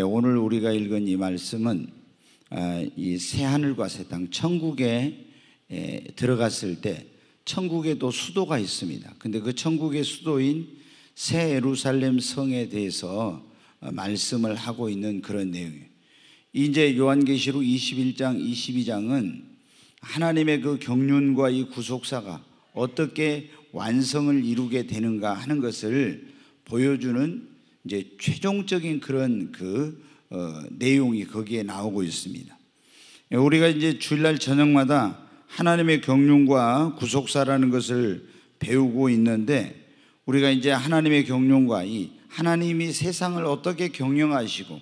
네, 오늘 우리가 읽은 이 말씀은 아, 이 새하늘과 새 땅, 천국에 들어갔을 때 천국에도 수도가 있습니다. 근데 그 천국의 수도인 새 예루살렘 성에 대해서 어, 말씀을 하고 있는 그런 내용이에요. 이제 요한계시록 21장, 22장은 하나님의 그 경륜과 이 구속사가 어떻게 완성을 이루게 되는가 하는 것을 보여주는 이제 최종적인 그런 그 어, 내용이 거기에 나오고 있습니다. 우리가 이제 주일날 저녁마다 하나님의 경륜과 구속사라는 것을 배우고 있는데 우리가 이제 하나님의 경륜과 이 하나님이 세상을 어떻게 경영하시고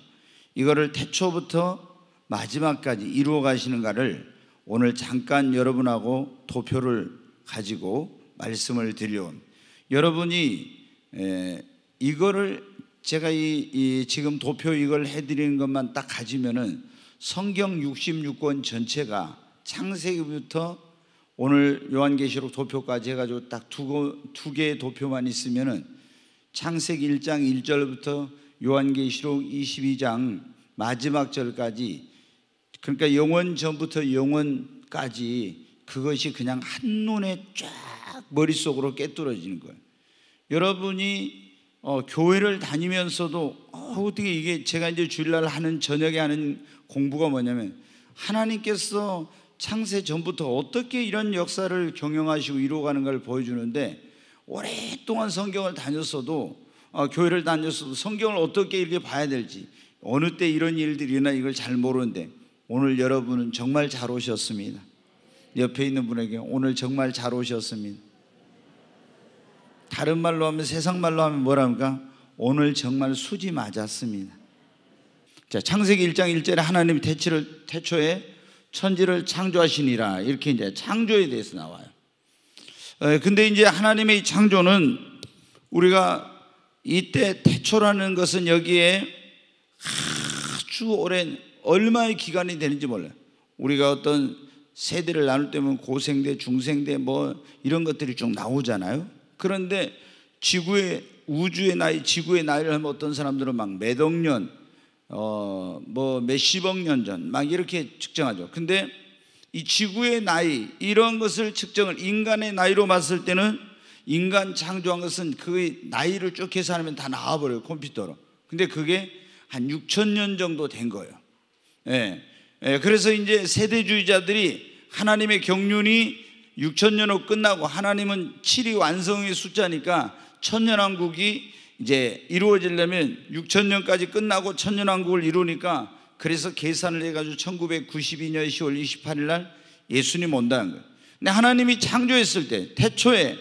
이거를 태초부터 마지막까지 이루어 가시는가를 오늘 잠깐 여러분하고 도표를 가지고 말씀을 드려온 여러분이 에, 이거를 제가 이, 이 지금 도표 이걸 해드리는 것만 딱 가지면은 성경 66권 전체가 창세기부터 오늘 요한계시록 도표까지 해가지고 딱 두 개의 도표만 있으면은 창세기 1장 1절부터 요한계시록 22장 마지막 절까지 그러니까 영원 전부터 영원까지 그것이 그냥 한눈에 쫙 머릿속으로 깨뜨려지는 거예요. 여러분이 어, 교회를 다니면서도 어, 어떻게 이게 제가 이제 주일날 하는 저녁에 하는 공부가 뭐냐면 하나님께서 창세 전부터 어떻게 이런 역사를 경영하시고 이루어가는 걸 보여주는데 오랫동안 성경을 다녔어도 어, 교회를 다녔어도 성경을 어떻게 이렇게 봐야 될지 어느 때 이런 일들이 일나 이걸 잘 모르는데 오늘 여러분은 정말 잘 오셨습니다. 옆에 있는 분에게 오늘 정말 잘 오셨습니다. 다른 말로 하면 세상 말로 하면 뭐랍니까? 오늘 정말 수지 맞았습니다. 자, 창세기 1장 1절에 하나님이 태초를, 태초에 천지를 창조하시니라. 이렇게 이제 창조에 대해서 나와요. 에, 어, 근데 이제 하나님의 창조는 우리가 이때 태초라는 것은 여기에 아주 오랜 얼마의 기간이 되는지 몰라요. 우리가 어떤 세대를 나눌 때면 고생대, 중생대 뭐 이런 것들이 쭉 나오잖아요. 그런데 지구의 우주의 나이, 지구의 나이를 하면 어떤 사람들은 막 몇억 년, 어, 뭐 몇십억 년 전, 막 이렇게 측정하죠. 근데 이 지구의 나이, 이런 것을 측정을 인간의 나이로 봤을 때는 인간 창조한 것은 그 나이를 쭉 계산하면 다 나와버려요, 컴퓨터로. 근데 그게 한 6천 년 정도 된 거예요. 예. 예. 그래서 이제 세대주의자들이 하나님의 경륜이 6천년 후 끝나고 하나님은 7이 완성의 숫자니까 천년왕국이 이제 이루어지려면 6천년까지 끝나고 천년왕국을 이루니까 그래서 계산을 해가지고 1992년 10월 28일 날 예수님 온다는 거예요. 근데 하나님이 창조했을 때 태초에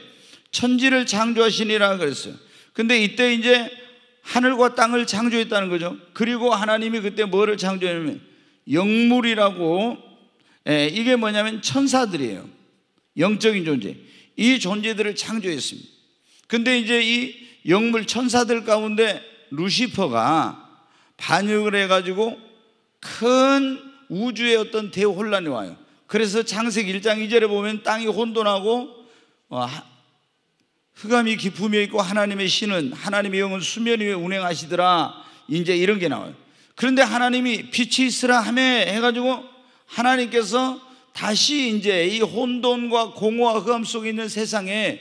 천지를 창조하시니라 그랬어요. 근데 이때 이제 하늘과 땅을 창조했다는 거죠. 그리고 하나님이 그때 뭐를 창조했냐면 영물이라고 예, 이게 뭐냐면 천사들이에요. 영적인 존재. 이 존재들을 창조했습니다. 근데 이제 이 영물 천사들 가운데 루시퍼가 반역을 해가지고 큰 우주의 어떤 대혼란이 와요. 그래서 창세기 1장 2절에 보면 땅이 혼돈하고 어, 흑암이 깊음이 있고 하나님의 신은 하나님의 영은 수면 위에 운행하시더라. 이제 이런 게 나와요. 그런데 하나님이 빛이 있으라 함에 해가지고 하나님께서 다시 이제 이 혼돈과 공허와 흑암 속에 있는 세상에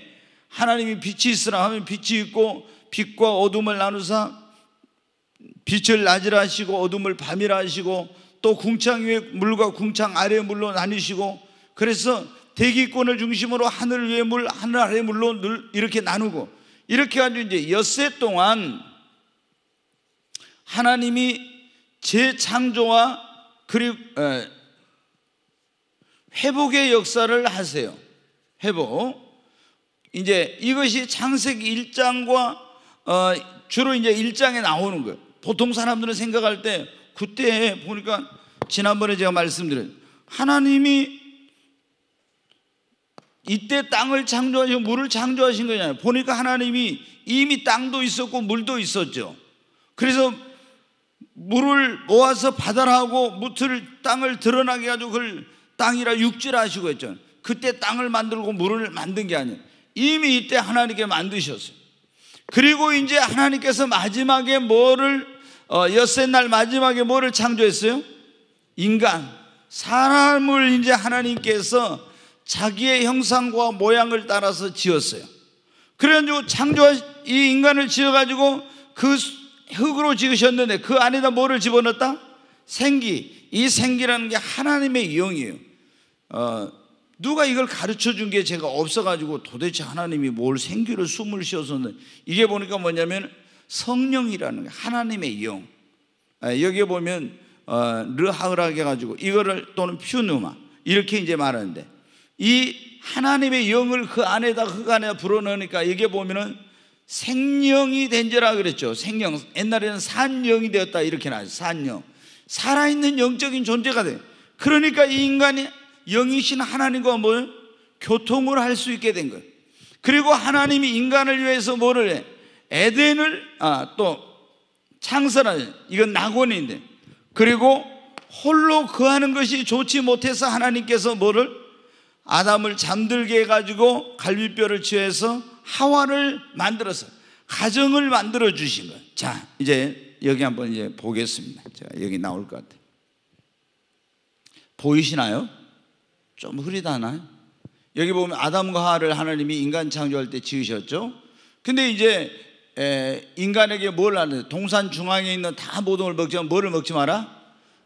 하나님이 빛이 있으라 하면 빛이 있고 빛과 어둠을 나누사 빛을 낮이라 하시고 어둠을 밤이라 하시고 또 궁창 위에 물과 궁창 아래 물로 나뉘시고 그래서 대기권을 중심으로 하늘 위에 물, 하늘 아래 물로 이렇게 나누고 이렇게 아주 이제 엿새 동안 하나님이 재창조와 그리고 회복의 역사를 하세요. 회복. 이제 이것이 창세기 1장과 어, 주로 이제 1장에 나오는 거예요. 보통 사람들은 생각할 때 그때 보니까 지난번에 제가 말씀드린 하나님이 이때 땅을 창조하시고 물을 창조하신 거잖아요. 보니까 하나님이 이미 땅도 있었고 물도 있었죠. 그래서 물을 모아서 바다라고 무트를 땅을 드러나게 해 가지고 그걸 땅이라 육지라 하시고 했잖아요. 그때 땅을 만들고 물을 만든 게 아니에요. 이미 이때 하나님께 만드셨어요. 그리고 이제 하나님께서 마지막에 뭐를 어, 엿새 날 마지막에 뭐를 창조했어요? 인간, 사람을 이제 하나님께서 자기의 형상과 모양을 따라서 지었어요. 그래가지고 창조한 이 인간을 지어가지고 그 흙으로 지으셨는데 그 안에다 뭐를 집어넣었다? 생기. 이 생기라는 게 하나님의 영이에요. 어, 누가 이걸 가르쳐 준 게 제가 없어가지고 도대체 하나님이 뭘 생기를 숨을 쉬어서는 이게 보니까 뭐냐면 성령이라는 거, 하나님의 영. 아, 여기에 보면 어, 르하을하게 가지고 이거를 또는 퓨누마 이렇게 이제 말하는데 이 하나님의 영을 그 안에다 그 안에 불어넣으니까 이게 보면은 생령이된 자라 그랬죠. 생명 옛날에는 산령이 되었다 이렇게 나죠. 산령 살아있는 영적인 존재가 돼. 그러니까 이 인간이 영이신 하나님과 뭘 교통을 할 수 있게 된 것. 그리고 하나님이 인간을 위해서 뭐를 해? 에덴을 아, 또 창설을 이건 낙원인데 그리고 홀로 거하는 것이 좋지 못해서 하나님께서 뭐를 아담을 잠들게 해가지고 갈비뼈를 취해서 하와를 만들어서 가정을 만들어 주신 거예요. 자 이제 여기 한번 이제 보겠습니다. 자 여기 나올 것 같아요. 보이시나요? 좀 흐리다나요? 여기 보면 아담과 하를 하나님이 인간 창조할 때 지으셨죠. 근데 이제 에, 인간에게 뭘 하는 동산 중앙에 있는 다 모든 걸 먹지 뭐를 먹지 마라?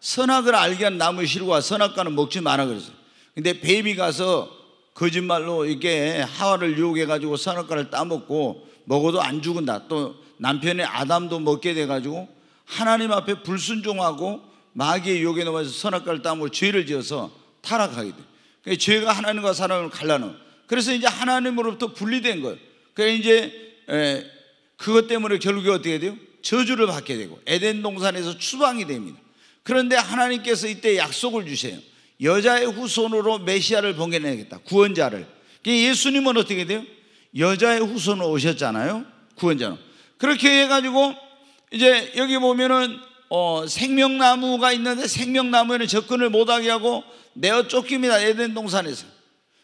선악을 알게 한 나무 실과 선악과는 먹지 마라 그랬어요. 근데 베이 가서 거짓말로 이게 하와를 유혹해 가지고 선악과를 따먹고 먹어도 안 죽은다. 또 남편의 아담도 먹게 돼 가지고 하나님 앞에 불순종하고 마귀의 유혹에 넘어서 선악과를 따먹고 죄를 지어서 타락하게 돼. 그러니까 죄가 하나님과 사람을 갈라놓은. 그래서 이제 하나님으로부터 분리된 거예요. 그래서 그러니까 이제 에, 예, 그것 때문에 결국에 어떻게 돼요? 저주를 받게 되고 에덴 동산에서 추방이 됩니다. 그런데 하나님께서 이때 약속을 주세요. 여자의 후손으로 메시아를 봉해내겠다. 구원자를. 예수님은 어떻게 돼요? 여자의 후손으로 오셨잖아요. 구원자는 그렇게 해가지고 이제 여기 보면은 어, 생명나무가 있는데 생명나무에는 접근을 못하게 하고 내어 쫓깁니다. 에덴 동산에서.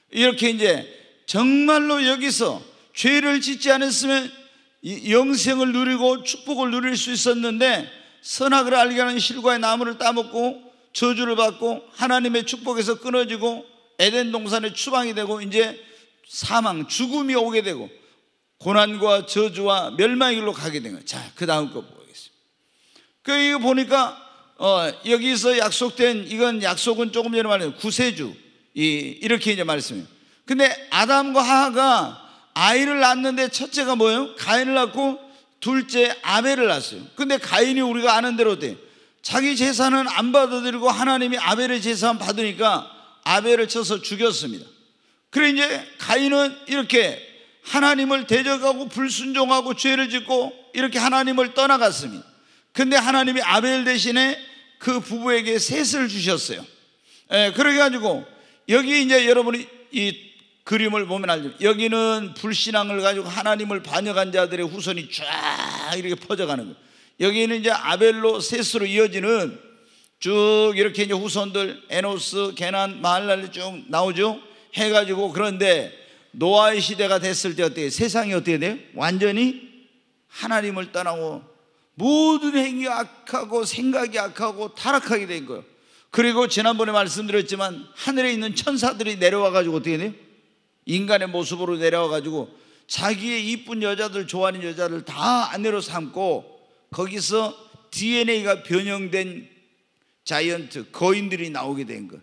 이렇게 이제 정말로 여기서 죄를 짓지 않았으면 영생을 누리고 축복을 누릴 수 있었는데 선악을 알게 하는 실과의 나무를 따먹고 저주를 받고 하나님의 축복에서 끊어지고 에덴 동산의 추방이 되고 이제 사망, 죽음이 오게 되고 고난과 저주와 멸망의 길로 가게 된 거예요. 자, 그 다음 거그 이거 보니까 어, 여기서 약속된 이건 약속은 조금 전에 말했 구세주 이, 이렇게 이제 말씀해요. 근데 아담과 하하가 아이를 낳는데 첫째가 뭐예요? 가인을 낳고 둘째 아벨을 낳았어요. 근데 가인이 우리가 아는 대로 돼. 자기 재산은 안 받아들이고 하나님이 아벨의 재산 받으니까 아벨을 쳐서 죽였습니다. 그래 이제 가인은 이렇게 하나님을 대적하고 불순종하고 죄를 짓고 이렇게 하나님을 떠나갔습니다. 근데 하나님이 아벨 대신에 그 부부에게 셋을 주셨어요. 예, 그래가지고 여기 이제 여러분이 이 그림을 보면 알죠. 여기는 불신앙을 가지고 하나님을 반역한 자들의 후손이 쫙 이렇게 퍼져가는 거예요. 여기는 이제 아벨로 셋으로 이어지는 쭉 이렇게 이제 후손들 에노스, 게난, 마할랄 쭉 나오죠. 해가지고 그런데 노아의 시대가 됐을 때 어때요? 세상이 어떻게 돼요? 완전히 하나님을 떠나고 모든 행위가 악하고 생각이 악하고 타락하게 된 거예요. 그리고 지난번에 말씀드렸지만 하늘에 있는 천사들이 내려와 가지고 어떻게 돼요? 인간의 모습으로 내려와 가지고 자기의 이쁜 여자들 좋아하는 여자를 다 아내로 삼고 거기서 DNA가 변형된 자이언트 거인들이 나오게 된 거.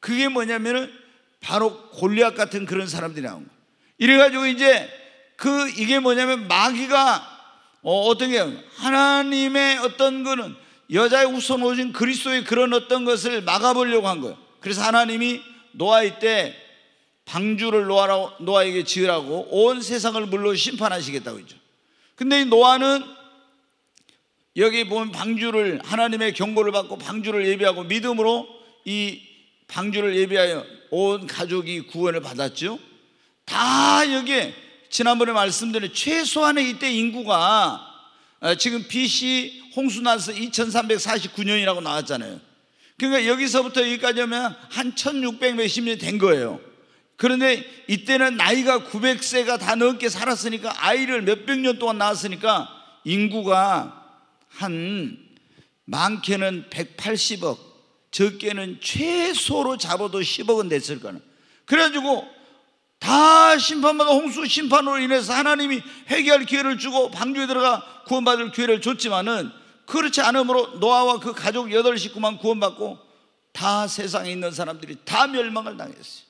그게 뭐냐면은 바로 골리앗 같은 그런 사람들이 나온 거. 이래 가지고 이제 그 이게 뭐냐면 마귀가 어, 어떤 게 하나님의 어떤 거는 여자의 우선 오신 그리스도의 그런 어떤 것을 막아보려고 한 거예요. 그래서 하나님이 노아의 때 방주를 노아라, 노아에게 지으라고 온 세상을 물로 심판하시겠다고 했죠. 근데 이 노아는 여기 보면 방주를 하나님의 경고를 받고 방주를 예비하고 믿음으로 이 방주를 예비하여 온 가족이 구원을 받았죠. 다 여기에 지난번에 말씀드린 최소한의 이때 인구가 어, 지금 BC 홍수 나서 2349년이라고 나왔잖아요. 그러니까 여기서부터 여기까지 하면 한 1600 몇십 년이 된 거예요. 그런데 이때는 나이가 900세가 다 넘게 살았으니까 아이를 몇백 년 동안 낳았으니까 인구가 한 많게는 180억, 적게는 최소로 잡아도 10억은 됐을 거예요 그래가지고 다 심판받아 홍수 심판으로 인해서 하나님이 회개할 기회를 주고 방주에 들어가 구원받을 기회를 줬지만은 그렇지 않으므로 노아와 그 가족 여덟 식구만 구원받고 다 세상에 있는 사람들이 다 멸망을 당했어요.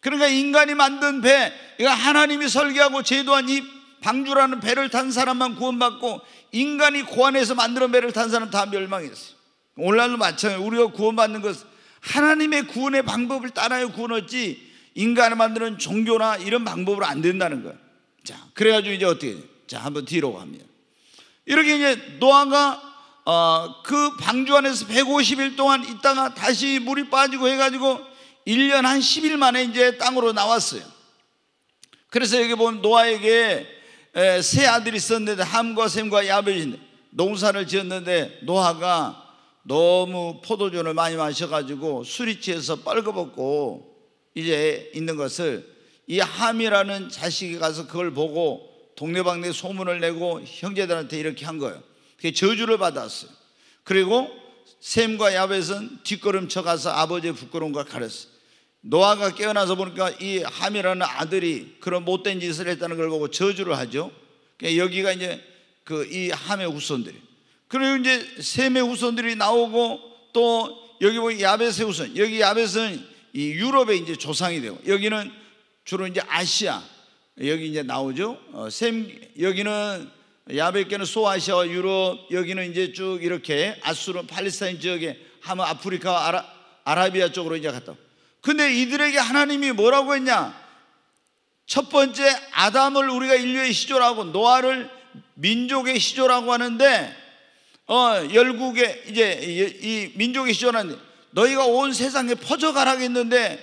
그러니까 인간이 만든 배, 이거 하나님이 설계하고 제도한 이 방주라는 배를 탄 사람만 구원받고 인간이 고안해서 만들어 배를 탄 사람 다 멸망했어요. 오늘날도 마찬가지. 우리가 구원받는 것은 하나님의 구원의 방법을 따라야 구원했지 인간을 만드는 종교나 이런 방법으로 안 된다는 거야. 자, 그래가지고 이제 어떻게, 자, 한번 뒤로 갑니 이렇게 이제 노아가 어, 그 방주 안에서 150일 동안 있다가 다시 물이 빠지고 해가지고 1년 한 10일 만에 이제 땅으로 나왔어요. 그래서 여기 보면 노아에게 에, 세 아들이 있었는데 함과 샘과 야벳인 농사를 지었는데 노아가 너무 포도주를 많이 마셔가지고 술이 취해서 빨거벗고 이제 있는 것을 이 함이라는 자식이 가서 그걸 보고 동네방네 소문을 내고 형제들한테 이렇게 한 거예요. 그게 저주를 받았어요. 그리고 샘과 야벳은 뒷걸음쳐 가서 아버지의 부끄러운 걸 가렸어요. 노아가 깨어나서 보니까 이 함이라는 아들이 그런 못된 짓을 했다는 걸 보고 저주를 하죠. 그러니까 여기가 이제 그 이 함의 후손들이. 그리고 이제 샘의 후손들이 나오고 또 여기 보면 야벳의 후손. 여기 야벳은 이 유럽의 이제 조상이 되고 여기는 주로 이제 아시아 여기 이제 나오죠. 어, 샘 여기는 야베께는 소아시아와 유럽 여기는 이제 쭉 이렇게 아수르 팔레스타인 지역에 하면 아프리카 아라, 아라비아 쪽으로 이제 갔다. 근데 이들에게 하나님이 뭐라고 했냐? 첫 번째 아담을 우리가 인류의 시조라고 노아를 민족의 시조라고 하는데 어 열국의 이제 이, 이 민족의 시조라는데 너희가 온 세상에 퍼져가라고 했는데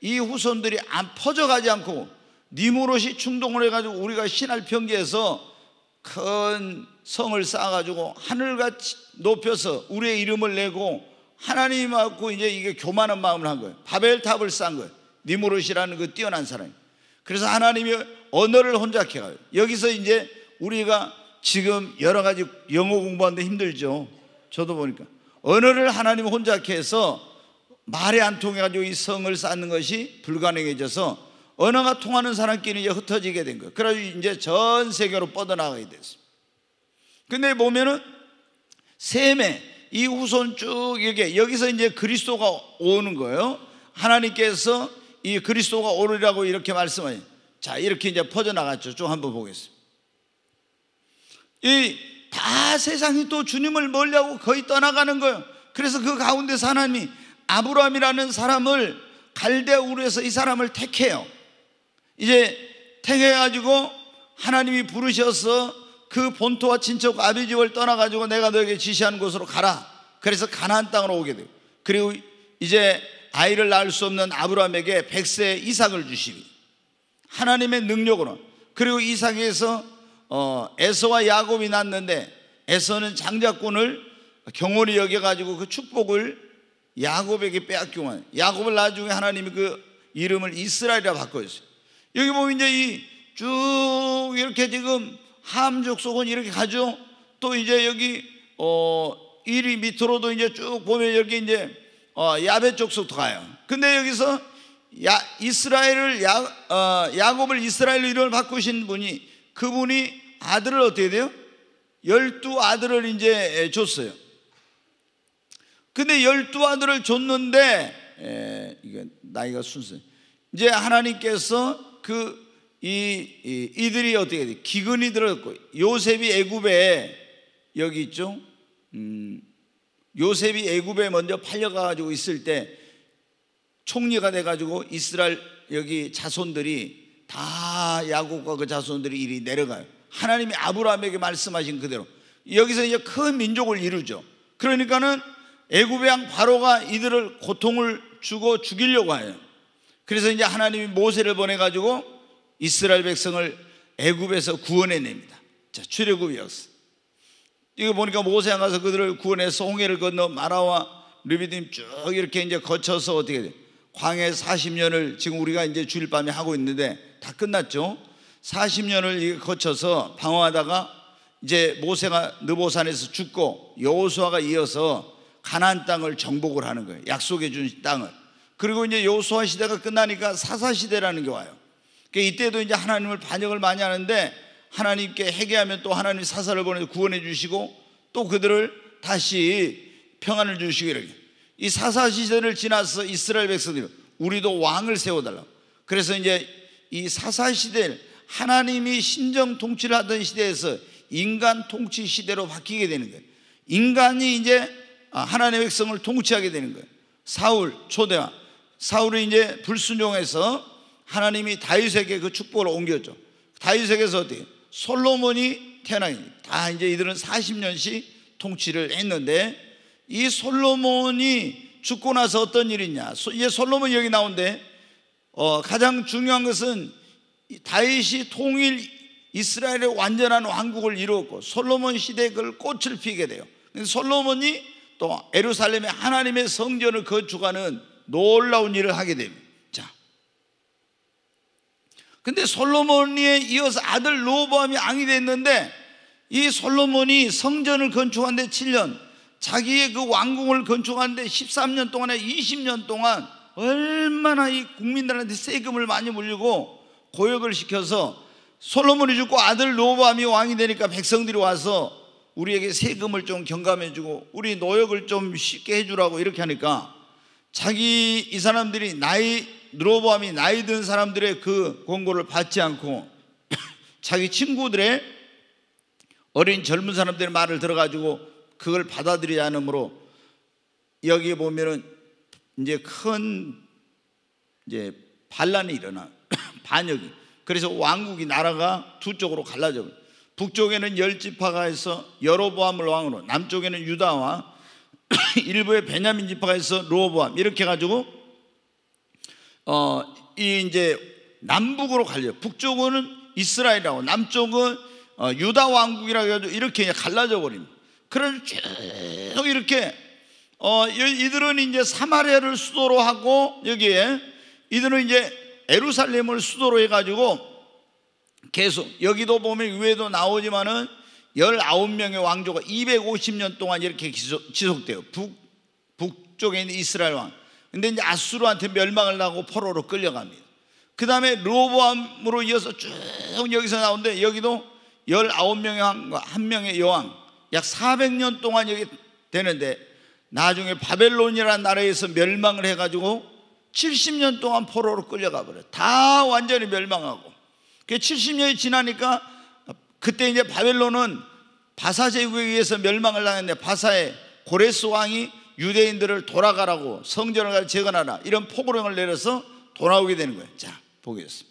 이 후손들이 안 퍼져가지 않고 니무롯이 충동을 해가지고 우리가 신할 평지에서 큰 성을 쌓아가지고 하늘같이 높여서 우리의 이름을 내고 하나님하고 이제 이게 교만한 마음을 한 거예요. 바벨탑을 쌓은 거예요. 니무롯이라는 그 뛰어난 사람이. 그래서 하나님이 언어를 혼잡해 가요. 여기서 이제 우리가 지금 여러 가지 영어 공부하는데 힘들죠. 저도 보니까. 언어를 하나님 혼자 해서 말이 안 통해가지고 이 성을 쌓는 것이 불가능해져서 언어가 통하는 사람끼리 이제 흩어지게 된 거예요. 그래서 이제 전 세계로 뻗어나가게 됐습니 근데 보면은 셈의 이 후손 쭉 이렇게 여기서 이제 그리스도가 오는 거예요. 하나님께서 이 그리스도가 오르라고 이렇게 말씀하요 자, 이렇게 이제 퍼져나갔죠. 좀 한번 보겠습니다. 이다 세상이 또 주님을 멀리하고 거의 떠나가는 거예요. 그래서 그가운데사람이 아브라함이라는 사람을 갈대우르에서 이 사람을 택해요. 이제 택해가지고 하나님이 부르셔서 그 본토와 친척 아비집을 떠나가지고 내가 너에게 지시한 곳으로 가라. 그래서 가나안 땅으로 오게 돼요. 그리고 이제 아이를 낳을 수 없는 아브라함에게 백세 이삭을 주시니 하나님의 능력으로 그리고 이삭에서 어, 에서와 야곱이 났는데 에서는 장자권을 경호히 여겨가지고 그 축복을 야곱에게 빼앗기만 야곱을 나중에 하나님이 그 이름을 이스라엘이라 바꿔줬어요 여기 보면 이제 이 쭉 이렇게 지금 함족속은 이렇게 가죠 또 이제 여기 어, 이리 밑으로도 이제 쭉 보면 여기 이제 어, 야베 쪽속도 가요 근데 여기서 야, 이스라엘을 야, 어, 야곱을 이스라엘로 이름을 바꾸신 분이 그분이 아들을 어떻게 돼요? 열두 아들을 이제 줬어요. 근데 열두 아들을 줬는데 이게 나이가 순수. 이제 하나님께서 그 이 이들이 어떻게 돼? 기근이 들었고 요셉이 애굽에 여기 있죠. 음, 요셉이 애굽에 먼저 팔려가 가지고 있을 때 총리가 돼 가지고 이스라엘 여기 자손들이 다 야곱과 그자손들이 이리 내려가요. 하나님이 아브라함에게 말씀하신 그대로 여기서 이제 큰 민족을 이루죠. 그러니까는 애굽의 왕 바로가 이들을 고통을 주고 죽이려고 해요. 그래서 이제 하나님이 모세를 보내 가지고 이스라엘 백성을 애굽에서 구원해 냅니다. 자, 출애굽 역사. 이거 보니까 모세가 가서 그들을 구원해서 홍해를 건너 마라와 르비딤 쭉 이렇게 이제 거쳐서 어떻게 돼? 광해 40년을 지금 우리가 이제 주일 밤에 하고 있는데 다 끝났죠. 40년을 거쳐서 방황하다가 이제 모세가 느보산에서 죽고 여호수아가 이어서 가나안 땅을 정복을 하는 거예요. 약속해 준 땅을. 그리고 이제 여호수아 시대가 끝나니까 사사 시대라는 게 와요. 그러니까 이때도 이제 하나님을 반역을 많이 하는데 하나님께 회개하면 또 하나님 사사를 보내 구원해 주시고 또 그들을 다시 평안을 주시고 이렇게. 이 사사 시대를 지나서 이스라엘 백성들이 우리도 왕을 세워 달라 그래서 이제 이 사사 시대를 하나님이 신정 통치를 하던 시대에서 인간 통치 시대로 바뀌게 되는 거예요. 인간이 이제 아, 하나님의 백성을 통치하게 되는 거예요. 사울 초대와 사울은 이제 불순종해서 하나님이 다윗에게 그 축복을 옮겼죠. 다윗에게서 어떻게 솔로몬이 태어나다 이제 이들은 40년씩 통치를 했는데 이 솔로몬이 죽고 나서 어떤 일이냐? 이제 솔로몬 여기 나온데 어, 가장 중요한 것은 다윗이 통일 이스라엘의 완전한 왕국을 이루었고 솔로몬 시대에 그 꽃을 피게 돼요. 솔로몬이 또에루살렘의 하나님의 성전을 건축하는 놀라운 일을 하게 됩니다. 자. 근데 솔로몬에 이어서 아들 로보암이 앙이 됐는데 이 솔로몬이 성전을 건축한 데 7년, 자기의 그 왕궁을 건축한 데 13년 동안에 20년 동안 얼마나 이 국민들한테 세금을 많이 물리고 고역을 시켜서 솔로몬이 죽고 아들 로밤이 왕이 되니까 백성들이 와서 우리에게 세금을 좀 경감해주고 우리 노역을 좀 쉽게 해주라고 이렇게 하니까 자기 이 사람들이 나이 로밤이 나이 든 사람들의 그 권고를 받지 않고 자기 친구들의 어린 젊은 사람들의 말을 들어가지고 그걸 받아들이지 않으므로 여기 보면은 이제 큰 이제 반란이 일어나 반역이 그래서 왕국이 나라가 두 쪽으로 갈라져 북쪽에는 열 지파가 해서 여로보암을 왕으로 남쪽에는 유다와 일부의 베냐민 지파가 해서 로보암 이렇게 가지고 어 이 이제 남북으로 갈려 북쪽은 이스라엘하고 남쪽은 어, 유다 왕국이라고 해가지고 이렇게 갈라져 버립니다. 그래서 쭉 이렇게 어, 이들은 이제 사마리아를 수도로 하고 여기에 이들은 이제 에루살렘을 수도로 해가지고 계속 여기도 보면 위에도 나오지만은 19명의 왕조가 250년 동안 이렇게 지속, 돼요 북, 북쪽에 있는 이스라엘 왕. 근데 이제 아수르한테 멸망을 하고 포로로 끌려갑니다. 그 다음에 로보암으로 이어서 쭉 여기서 나오는데 여기도 19명의 왕과 1명의 여왕 약 400년 동안 여기 되는데 나중에 바벨론이라는 나라에서 멸망을 해가지고 70년 동안 포로로 끌려가 버려. 요다 완전히 멸망하고. 70년이 지나니까 그때 이제 바벨론은 바사 제국에 의해서 멸망을 당했는데 바사의 고레스 왕이 유대인들을 돌아가라고 성전을 재건하라 이런 포고령을 내려서 돌아오게 되는 거예요. 자, 보겠습니다.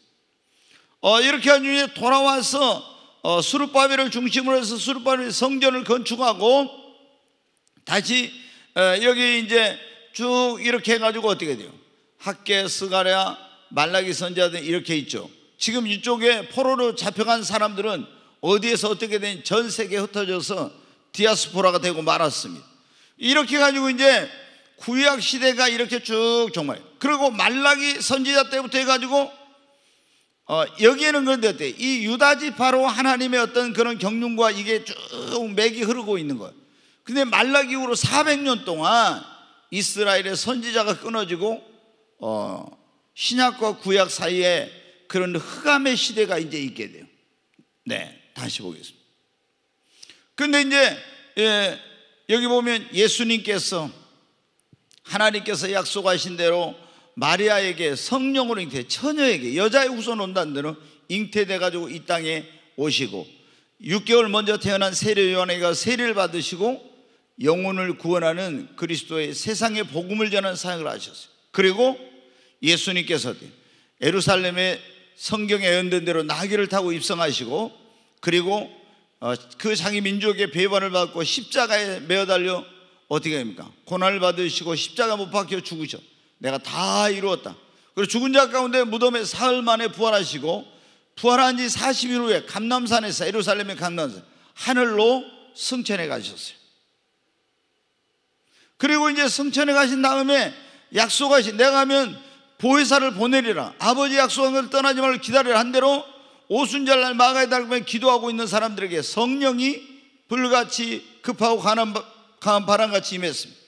어, 이렇게 한 후에 돌아와서 어, 수르바벨을 중심으로 해서 수르바벨 성전을 건축하고 다시 예, 여기 이제 쭉 이렇게 해가지고 어떻게 돼요? 학계, 스가랴, 말라기 선자들 이렇게 있죠. 지금 이쪽에 포로로 잡혀간 사람들은 어디에서 어떻게 된 전 세계에 흩어져서 디아스포라가 되고 말았습니다. 이렇게 가지고 이제 구약 시대가 이렇게 쭉 정말 그리고 말라기 선지자 때부터 해가지고 어, 여기에는 그런데 어때? 이 유다지파로 하나님의 어떤 그런 경륜과 이게 쭉 맥이 흐르고 있는 거예요. 근데 말라기 후로 400년 동안 이스라엘의 선지자가 끊어지고 어, 신약과 구약 사이에 그런 흑암의 시대가 이제 있게 돼요. 네, 다시 보겠습니다. 근데 이제 예, 여기 보면 예수님께서 하나님께서 약속하신 대로 마리아에게 성령으로 잉태, 처녀에게 여자의 후손 온단대로 잉태돼 가지고 이 땅에 오시고 6개월 먼저 태어난 세례 요한에게 세례를 받으시고 영혼을 구원하는 그리스도의 세상의 복음을 전하는 사역을 하셨어요. 그리고 예수님께서 에루살렘의 성경에 예된 대로 나귀를 타고 입성하시고 그리고 어, 그 자기 민족의 배반을 받고 십자가에 매어 달려 어떻게 됩니까? 고난을 받으시고 십자가 못 박혀 죽으셔. 내가 다 이루었다. 그리고 죽은 자 가운데 무덤에 사흘 만에 부활하시고 부활한 지 40일 후에 감남산에서 에루살렘의 감남산 하늘로 승천해 가셨어요. 그리고 이제 승천에 가신 다음에 약속하신 내가 가면 보혜사를 보내리라 아버지 약속한 걸 떠나지 말고 기다리라 한 대로 오순절 날 마가의 달금에 기도하고 있는 사람들에게 성령이 불같이 급하고 가는 강한 바람같이 임했습니다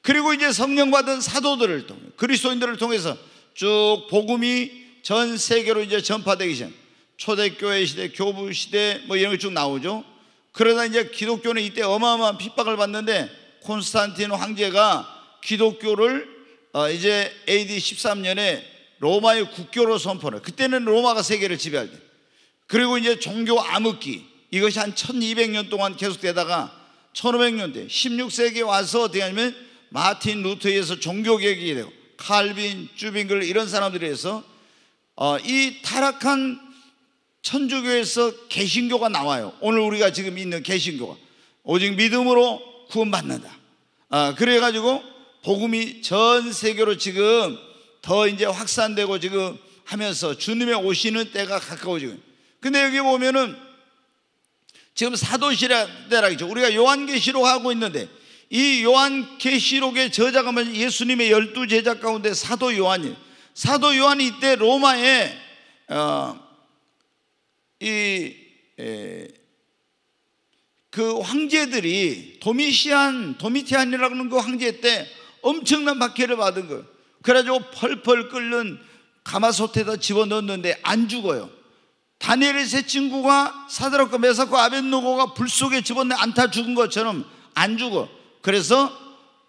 그리고 이제 성령 받은 사도들을 통해 그리스도인들을 통해서 쭉 복음이 전 세계로 이제 전파되기 전 초대교회 시대, 교부 시대 뭐 이런 게 쭉 나오죠 그러다 이제 기독교는 이때 어마어마한 핍박을 받는데 콘스탄티노 황제가 기독교를 어, 이제 AD 13년에 로마의 국교로 선포를 그때는 로마가 세계를 지배할 때 그리고 이제 종교 암흑기 이것이 한 1200년 동안 계속되다가 1500년대 16세기에 와서 어떻게 하냐면 마틴 루터에서 종교개혁이 되고 칼빈, 주빙글 이런 사람들에 의해서 어, 이 타락한 천주교에서 개신교가 나와요 오늘 우리가 지금 있는 개신교가 오직 믿음으로 구원받는다. 아, 그래가지고 복음이 전 세계로 지금 더 이제 확산되고 지금 하면서 주님의 오시는 때가 가까워지고. 근데 여기 보면은 지금 사도시대라죠. 우리가 요한계시록 하고 있는데 이 요한계시록의 저자가 예수님의 열두 제자 가운데 사도 요한이 사도 요한이 이때 로마에 어, 이 에, 그 황제들이 도미시안, 도미티안이라고 하는 그 황제 때 엄청난 박해를 받은 거예요. 그래가지고 펄펄 끓는 가마솥에다 집어넣었는데 안 죽어요. 다니엘의 세 친구가 사드락과 메사과 그 아벤노고가 불 속에 집어넣는 안타 죽은 것처럼 안 죽어. 그래서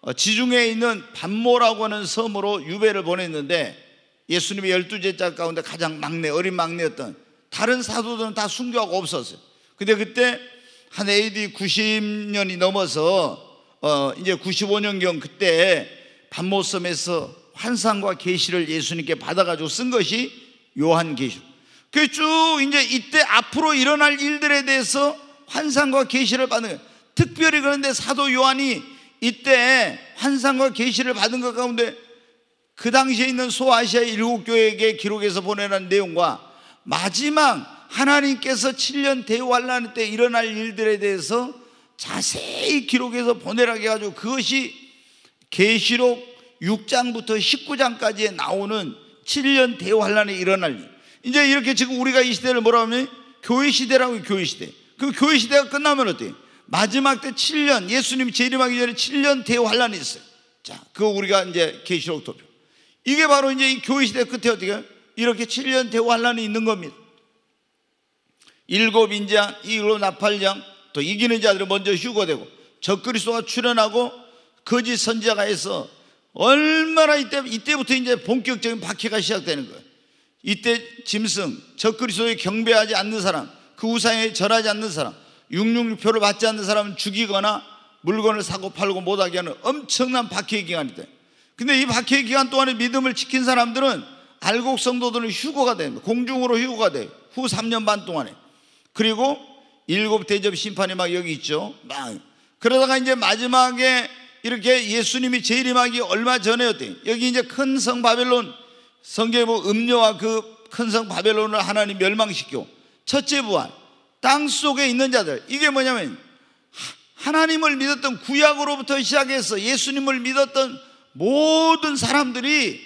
어, 지중해에 있는 반모라고 하는 섬으로 유배를 보냈는데 예수님의 열두 제자 가운데 가장 막내, 어린 막내였던 다른 사도들은 다 순교하고 없었어요. 근데 그때 한 AD 90년이 넘어서 어 이제 95년경 그때 반모섬에서 환상과 계시를 예수님께 받아가지고 쓴 것이 요한 계시. 그쭉 이제 이때 앞으로 일어날 일들에 대해서 환상과 계시를 받는 특별히 그런데 사도 요한이 이때 환상과 계시를 받은 것 가운데 그 당시에 있는 소아시아 일곱 교회에게 기록해서 보내는 내용과 마지막 하나님께서 7년 대환란 때 일어날 일들에 대해서 자세히 기록해서 보내라 해가지고 그것이 계시록 6장부터 19장까지에 나오는 7년 대환란에 일어날 일. 이제 이렇게 지금 우리가 이 시대를 뭐라고 하면 교회 시대라고 교회 시대. 그 교회 시대가 끝나면 어때? 마지막 때 7년 예수님 재림하기 전에 7년 대환란이 있어요. 자, 그거 우리가 이제 계시록 도표. 이게 바로 이제 이 교회 시대 끝에 어떻게 해요? 이렇게 7년 대환란이 있는 겁니다. 일곱 인장, 일곱 나팔장, 또 이기는 자들은 먼저 휴거되고 적그리스도가 출현하고 거짓 선지자가 해서 얼마나 이때, 이때부터 이제 본격적인 박해가 시작되는 거예요. 이때 짐승, 적그리스도에 경배하지 않는 사람, 그 우상에 절하지 않는 사람, 666표를 받지 않는 사람은 죽이거나 물건을 사고 팔고 못하게 하는 엄청난 박해 기간이 돼. 근데 이 박해 기간 동안에 믿음을 지킨 사람들은 알곡 성도들은 휴거가 됩니다. 공중으로 휴거가 돼요. 후 3년 반 동안에. 그리고 일곱 대접 심판이 막 여기 있죠. 막. 그러다가 이제 마지막에 이렇게 예수님이 재림하기 얼마 전에 어때? 여기 이제 큰 성 바벨론 성경에 뭐 음료와 그 큰 성 바벨론을 하나님 멸망시켜 첫째 부활 땅 속에 있는 자들 이게 뭐냐면 하나님을 믿었던 구약으로부터 시작해서 예수님을 믿었던 모든 사람들이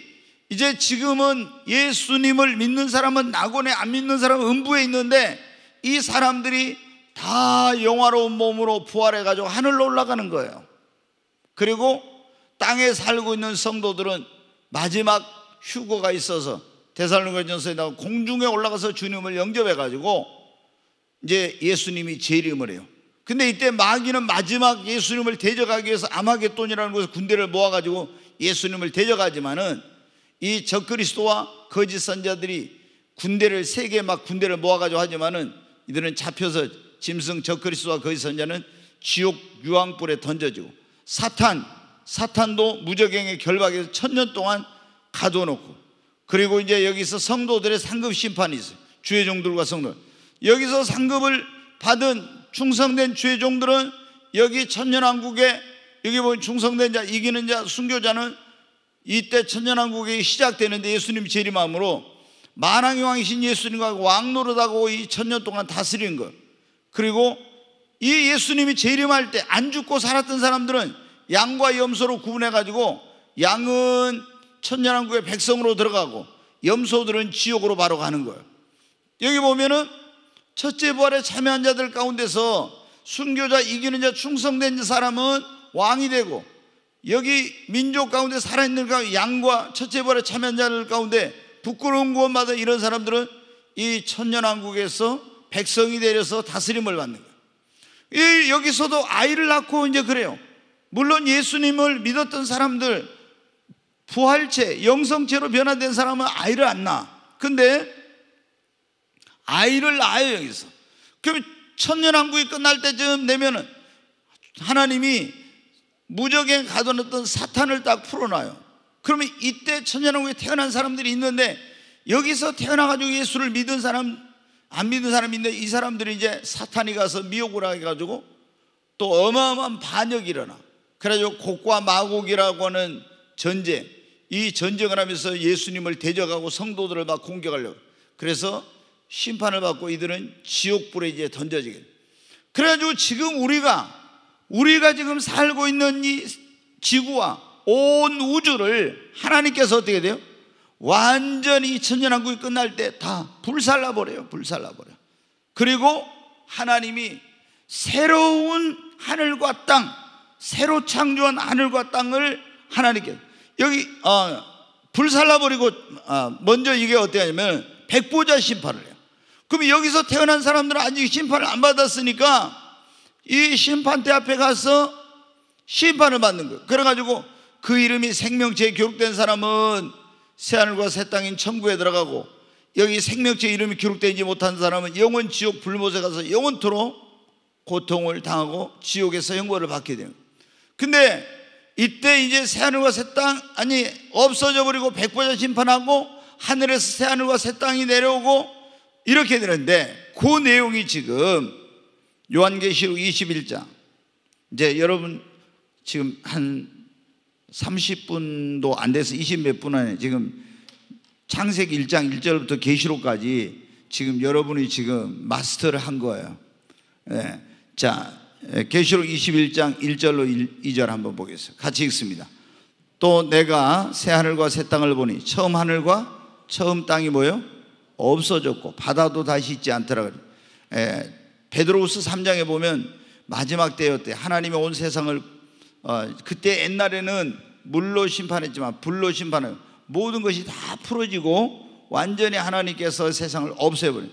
이제 지금은 예수님을 믿는 사람은 낙원에 안 믿는 사람은 음부에 있는데 이 사람들이 다 영화로운 몸으로 부활해가지고 하늘로 올라가는 거예요. 그리고 땅에 살고 있는 성도들은 마지막 휴거가 있어서 대살로가전서에 나온 공중에 올라가서 주님을 영접해가지고 이제 예수님이 재림을 해요. 근데 이때 마귀는 마지막 예수님을 대적하기 위해서 아마겟돈이라는 곳에 군대를 모아가지고 예수님을 대적하지만은 이 적그리스도와 거짓 선자들이 군대를 세 개 막 군대를 모아가지고 하지만은 이들은 잡혀서 짐승 적그리스와 거의 선자는 지옥 유황불에 던져지고 사탄 사탄도 무적행의 결박에서 천년 동안 가둬놓고 그리고 이제 여기서 성도들의 상급 심판이 있어요. 주의 종들과 성도 여기서 상급을 받은 충성된 주의 종들은 여기 천년왕국에 여기 보면 충성된 자 이기는 자 순교자는 이때 천년왕국이 시작되는데 예수님 제재마음으로 만왕의 왕이신 예수님과 왕노릇하고 이 천년 동안 다스린 것 그리고 이 예수님이 재림할 때 안 죽고 살았던 사람들은 양과 염소로 구분해가지고 양은 천년왕국의 백성으로 들어가고 염소들은 지옥으로 바로 가는 거예요 여기 보면은 첫째 부활에 참여한 자들 가운데서 순교자 이기는 자 충성된 사람은 왕이 되고 여기 민족 가운데 살아있는 그 양과 첫째 부활에 참여한 자들 가운데 부끄러운 곳마다 이런 사람들은 이 천년왕국에서 백성이 되려서 다스림을 받는 거예요. 여기서도 아이를 낳고 이제 그래요. 물론 예수님을 믿었던 사람들, 부활체, 영성체로 변화된 사람은 아이를 안 낳아. 근데 아이를 낳아요, 여기서. 그럼 천년왕국이 끝날 때쯤 되면은 하나님이 무적에 가둬놨던 사탄을 딱 풀어놔요. 그러면 이때 천년왕후에 태어난 사람들이 있는데 여기서 태어나가지고 예수를 믿은 사람 안믿은사람인데이 사람들이 이제 사탄이 가서 미혹을 해가지고 또 어마어마한 반역이 일어나 그래가지고 곡과 마곡이라고 하는 전쟁 이 전쟁을 하면서 예수님을 대적하고 성도들을 막 공격하려고 그래서 심판을 받고 이들은 지옥불에 이제 던져지게 그래가지고 지금 우리가 우리가 지금 살고 있는 이 지구와 온 우주를 하나님께서 어떻게 돼요? 완전히 천년왕국이 끝날 때 다 불살라 버려요. 불살라 버려. 그리고 하나님이 새로운 하늘과 땅, 새로 창조한 하늘과 땅을 하나님께 여기 어, 불살라 버리고 어, 먼저 이게 어떻게 하냐면 백보자 심판을 해요. 그럼 여기서 태어난 사람들은 아직 심판을 안 받았으니까 이 심판대 앞에 가서 심판을 받는 거예요. 그래가지고 그 이름이 생명체에 기록된 사람은 새하늘과 새 땅인 천국에 들어가고 여기 생명체 이름이 기록되지 못한 사람은 영원 지옥 불못에 가서 영원토록 고통을 당하고 지옥에서 형벌을 받게 되는 근데 이때 이제 새하늘과 새 땅 아니 없어져 버리고 백보자 심판하고 하늘에서 새하늘과 새 땅이 내려오고 이렇게 되는데 그 내용이 지금 요한계시록 21장 이제 여러분 지금 한 30분도 안 돼서 20몇 분 안에 지금 창세기 1장 1절부터 계시록까지 지금 여러분이 지금 마스터를 한 거예요. 네. 자, 예, 계시록 21장 1절로 2절 한번 보겠습니다. 같이 읽습니다. 또 내가 새 하늘과 새 땅을 보니 처음 하늘과 처음 땅이 뭐요? 없어졌고 바다도 다시 있지 않더라 그 예, 베드로우스 3장에 보면 마지막 때였대. 하나님이 온 세상을 어, 그때 옛날에는 물로 심판했지만 불로 심판을 모든 것이 다 풀어지고 완전히 하나님께서 세상을 없애버린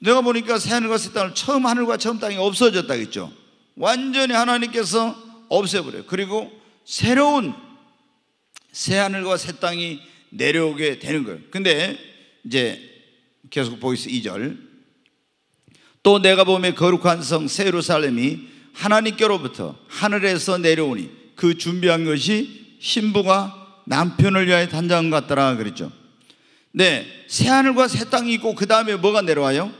내가 보니까 새하늘과 새 땅을 처음 하늘과 처음 땅이 없어졌다겠죠 완전히 하나님께서 없애버려요 그리고 새로운 새하늘과 새 땅이 내려오게 되는 거예요 근데 이제 계속 보이스 2절 또 내가 보면 거룩한 성 세루살렘이 하나님께로부터 하늘에서 내려오니 그 준비한 것이 신부가 남편을 위하여 단장 같더라 그랬죠. 네, 새 하늘과 새 땅이 있고 그 다음에 뭐가 내려와요?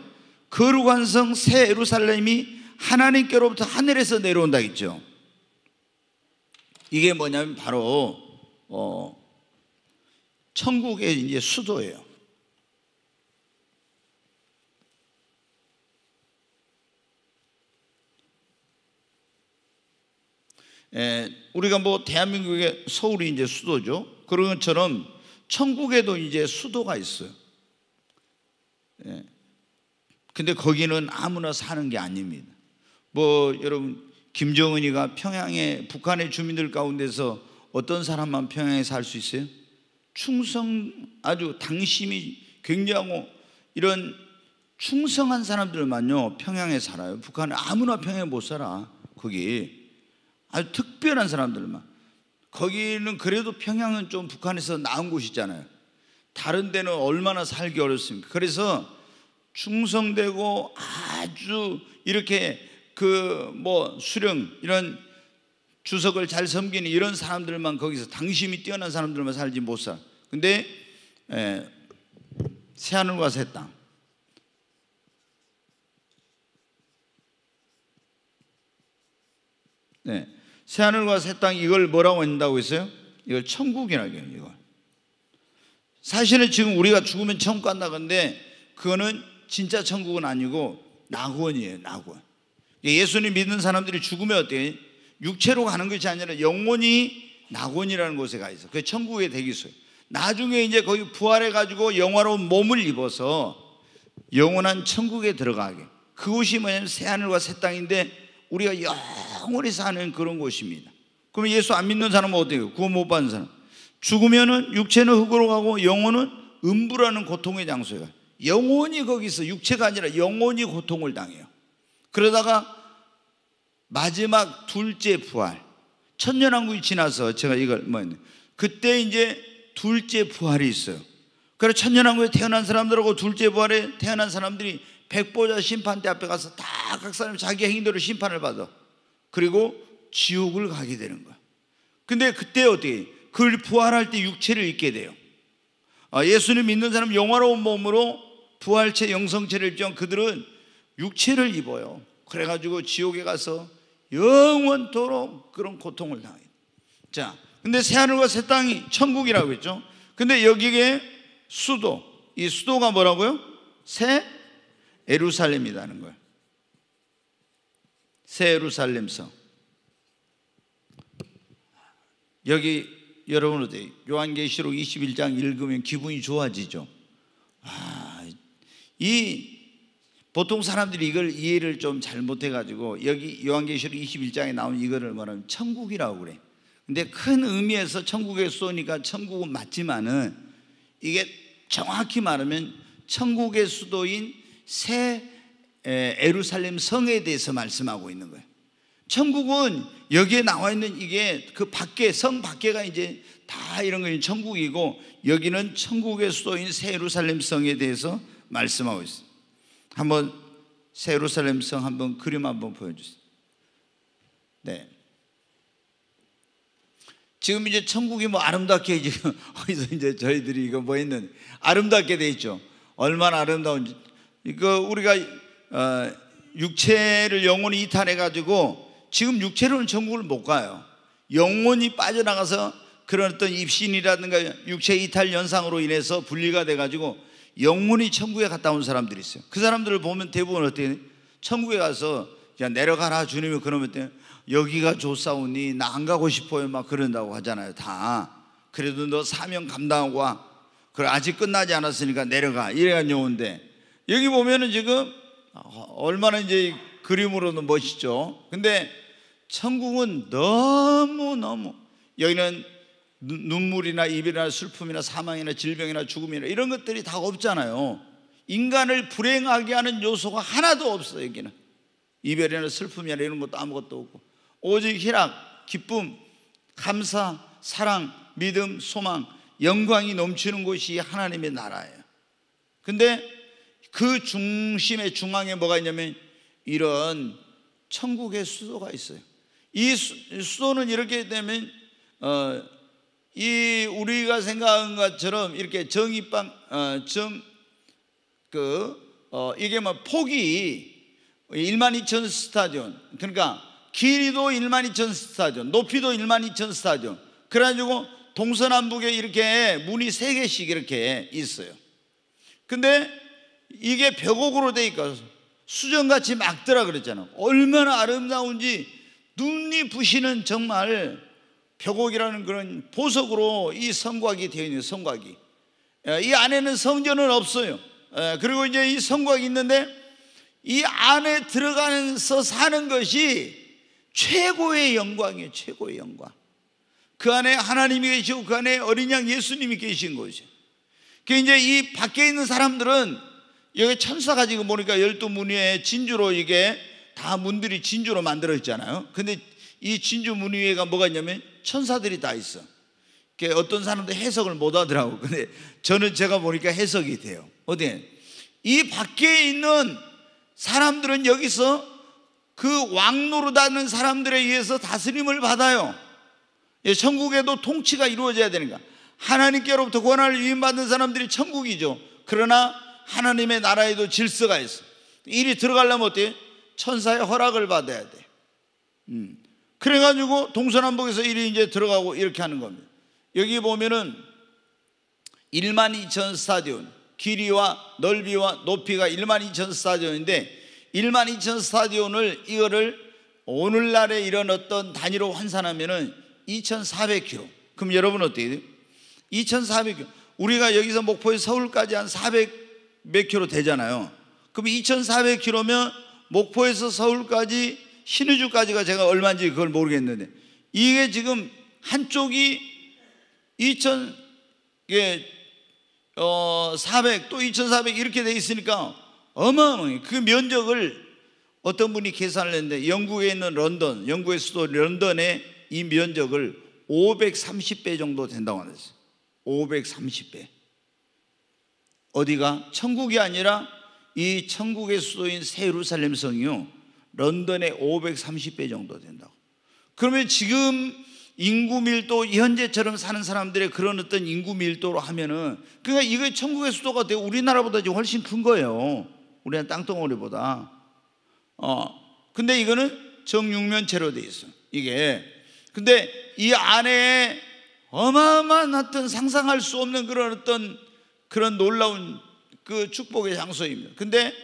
거룩한 성 새 예루살렘이 하나님께로부터 하늘에서 내려온다 했죠. 이게 뭐냐면 바로 어, 천국의 이제 수도예요. 에, 예, 우리가 뭐 대한민국의 서울이 이제 수도죠. 그런 것처럼 천국에도 이제 수도가 있어요. 예. 근데 거기는 아무나 사는 게 아닙니다. 뭐 여러분 김정은이가 평양에 북한의 주민들 가운데서 어떤 사람만 평양에 살 수 있어요? 충성 아주 당심이 굉장하고 이런 충성한 사람들만요 평양에 살아요. 북한은 아무나 평양에 못 살아 거기. 아주 특별한 사람들만. 거기는 그래도 평양은 좀 북한에서 나은 곳이잖아요. 다른 데는 얼마나 살기 어렵습니까? 그래서 충성되고 아주 이렇게 그 뭐 수령 이런 주석을 잘 섬기는 이런 사람들만 거기서 당심이 뛰어난 사람들만 살지 못 살. 근데 에, 새하늘과 새 땅. 네. 새하늘과 새 땅 이걸 뭐라고 한다고 했어요? 이걸 천국이라고 해요, 이걸. 사실은 지금 우리가 죽으면 천국 간다 근데 그거는 진짜 천국은 아니고 낙원이에요, 낙원. 예수님 믿는 사람들이 죽으면 어때? 육체로 가는 것이 아니라 영혼이 낙원이라는 곳에 가 있어. 그 천국의 대기소예요. 나중에 이제 거기 부활해 가지고 영화로운 몸을 입어서 영원한 천국에 들어가게. 그곳이 뭐냐면 새 하늘과 새 땅인데 우리가 영원히 사는 그런 곳입니다. 그러 예수 안 믿는 사람은 어때요? 구원 못 받는 사람. 죽으면은 육체는 흙으로 가고 영혼은 음부라는 고통의 장소예요. 영혼이 거기서 육체가 아니라 영혼이 고통을 당해요. 그러다가 마지막 둘째 부활. 천년왕국이 지나서 제가 이걸 뭐 그때 이제 둘째 부활이 있어요. 그래서 천년왕국에 태어난 사람들하고 둘째 부활에 태어난 사람들이 백보자 심판대 앞에 가서 다 각 사람이 자기 행위대로 심판을 받아. 그리고 지옥을 가게 되는 거야. 근데 그때 어떻게 그걸 부활할 때 육체를 잃게 돼요. 아, 예수님 믿는 사람 영화로운 몸으로 부활체 영성체를 입지 그들은 육체를 입어요. 그래가지고 지옥에 가서 영원토록 그런 고통을 당해. 자, 근데 새하늘과 새 땅이 천국이라고 했죠. 근데 여기에 수도, 이 수도가 뭐라고요? 새 에루살렘이라는 거예요. 새 예루살렘 성. 여기 여러분 어 요한계시록 21장 읽으면 기분이 좋아지죠. 아, 이 보통 사람들이 이걸 이해를 좀 잘못해 가지고 여기 요한계시록 21장에 나온 이거를 말하면 천국이라고 그래. 근데 큰 의미에서 천국에 쏘니까 천국은 맞지만은 이게 정확히 말하면 천국의 수도인 새 에루살렘 성에 대해서 말씀하고 있는 거예요. 천국은 여기에 나와 있는 이게 그 밖에 성 밖에가 이제 다 이런 거 천국이고 여기는 천국의 수도인 새루살렘 성에 대해서 말씀하고 있어요. 한번 새루살렘성 한번 그림 한번 보여주세요. 네. 지금 이제 천국이 뭐 아름답게 지금 어디서 이제 저희들이 이거 뭐 했는 아름답게 돼 있죠. 얼마나 아름다운지 이거 우리가 어, 육체를 영혼이 이탈해 가지고 지금 육체로는 천국을 못 가요. 영혼이 빠져나가서 그런 어떤 입신이라든가 육체 이탈 현상으로 인해서 분리가 돼 가지고 영혼이 천국에 갔다 온 사람들이 있어요. 그 사람들을 보면 대부분 어떻게 천국에 가서 그냥 내려가라 주님이 그러면 때 여기가 좋사오니 나 안 가고 싶어요 막 그런다고 하잖아요 다 그래도 너 사명 감당하고 와 그래 아직 끝나지 않았으니까 내려가 이래가 여운데 여기 보면은 지금 얼마나 이제 그림으로는 멋있죠. 근데 천국은 너무너무 여기는 눈물이나 입이나 슬픔이나 사망이나 질병이나 죽음이나 이런 것들이 다 없잖아요. 인간을 불행하게 하는 요소가 하나도 없어요, 여기는. 이별이나 슬픔이나 이런 것도 아무것도 없고. 오직 희락, 기쁨, 감사, 사랑, 믿음, 소망, 영광이 넘치는 곳이 하나님의 나라예요. 근데 그 중심의 중앙에 뭐가 있냐면 이런 천국의 수도가 있어요. 이 수도는 이렇게 되면 어, 이 우리가 생각한 것처럼 이렇게 정이방 어, 정그 어, 이게 뭐 폭이 1 2 0 0 0 스타디온 그러니까 길이도 1 2 0 0 0 스타디온 높이도 1 2 0 0 0 스타디온 그래가지고 동서남북에 이렇게 문이 세 개씩 이렇게 있어요. 근데 이게 벽옥으로 돼 있고 수정같이 막더라 그랬잖아. 얼마나 아름다운지 눈이 부시는 정말 벽옥이라는 그런 보석으로 이 성곽이 되어 있는 성곽이. 예, 이 안에는 성전은 없어요. 예, 그리고 이제 이 성곽이 있는데 이 안에 들어가서 사는 것이 최고의 영광이에요. 최고의 영광. 그 안에 하나님이 계시고 그 안에 어린 양 예수님이 계신 거죠. 그 이제 이 밖에 있는 사람들은 여기 천사가 지금 보니까 열두 문위에 진주로 이게 다 문들이 진주로 만들어 있잖아요. 근데 이 진주 문위에가 뭐가 있냐면 천사들이 다 있어. 어떤 사람도 해석을 못 하더라고. 근데 저는 제가 보니까 해석이 돼요. 어디? 에이 밖에 있는 사람들은 여기서 그 왕노릇하는 사람들에 의해서 다스림을 받아요. 예, 천국에도 통치가 이루어져야 되니까 하나님께로부터 권한을 위임받는 사람들이 천국이죠. 그러나 하나님의 나라에도 질서가 있어. 일이 들어가려면 어때? 천사의 허락을 받아야 돼. 음. 그래가지고 동서남북에서 일이 이제 들어가고 이렇게 하는 겁니다. 여기 보면은 1만 2천 스타디온, 길이와 넓이와 높이가 1만 2천 스타디온인데 1만 2천 스타디온을 이거를 오늘날에 이런 어떤 단위로 환산하면은 2,400km. 그럼 여러분 어떻게 돼요? 2,400km. 우리가 여기서 목포에서 서울까지 한 400, 몇 킬로 되잖아요. 그럼 2,400킬로면 목포에서 서울까지 신의주까지가 제가 얼마인지 그걸 모르겠는데 이게 지금 한쪽이 2,000 예, 어, 400, 또 2,400 이렇게 돼 있으니까 어마어마해. 그 면적을 어떤 분이 계산을 했는데 영국에 있는 런던, 영국의 수도 런던의 이 면적을 530배 정도 된다고 하셨어요. 530배. 어디가? 천국이 아니라 이 천국의 수도인 세루살렘 성이요. 런던의 530배 정도 된다고. 그러면 지금 인구 밀도 현재처럼 사는 사람들의 그런 어떤 인구 밀도로 하면은 그러니까 이게 천국의 수도가 되고 우리나라보다 지금 훨씬 큰 거예요. 우리나라 땅덩어리보다. 어. 근데 이거는 정육면체로 돼 있어. 이게. 근데 이 안에 어마어마한 어떤 상상할 수 없는 그런 어떤 그런 놀라운 그 축복의 장소입니다. 근데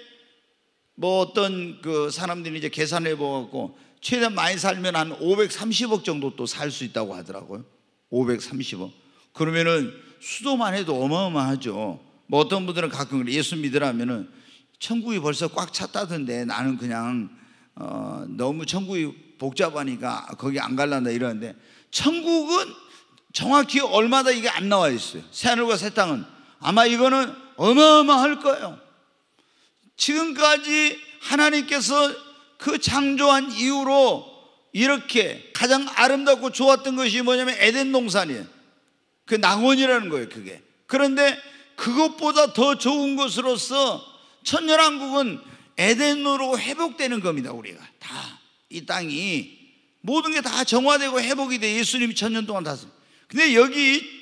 뭐 어떤 그 사람들이 이제 계산해 보고 최대한 많이 살면 한 530억 정도 또 살 수 있다고 하더라고요. 530억. 그러면은 수도만 해도 어마어마하죠. 뭐 어떤 분들은 가끔 예수 믿으라면은 천국이 벌써 꽉 찼다던데 나는 그냥 어 너무 천국이 복잡하니까 거기 안 갈란다 이러는데 천국은 정확히 얼마다 이게 안 나와 있어요. 새하늘과 새 땅은 아마 이거는 어마어마할 거예요. 지금까지 하나님께서 그 창조한 이후로 이렇게 가장 아름답고 좋았던 것이 뭐냐면 에덴 동산이에요. 그 낙원이라는 거예요, 그게. 그런데 그것보다 더 좋은 것으로서 천년왕국은 에덴으로 회복되는 겁니다, 우리가. 다. 이 땅이 모든 게 다 정화되고 회복이 돼. 예수님이 천년 동안 다 근데 여기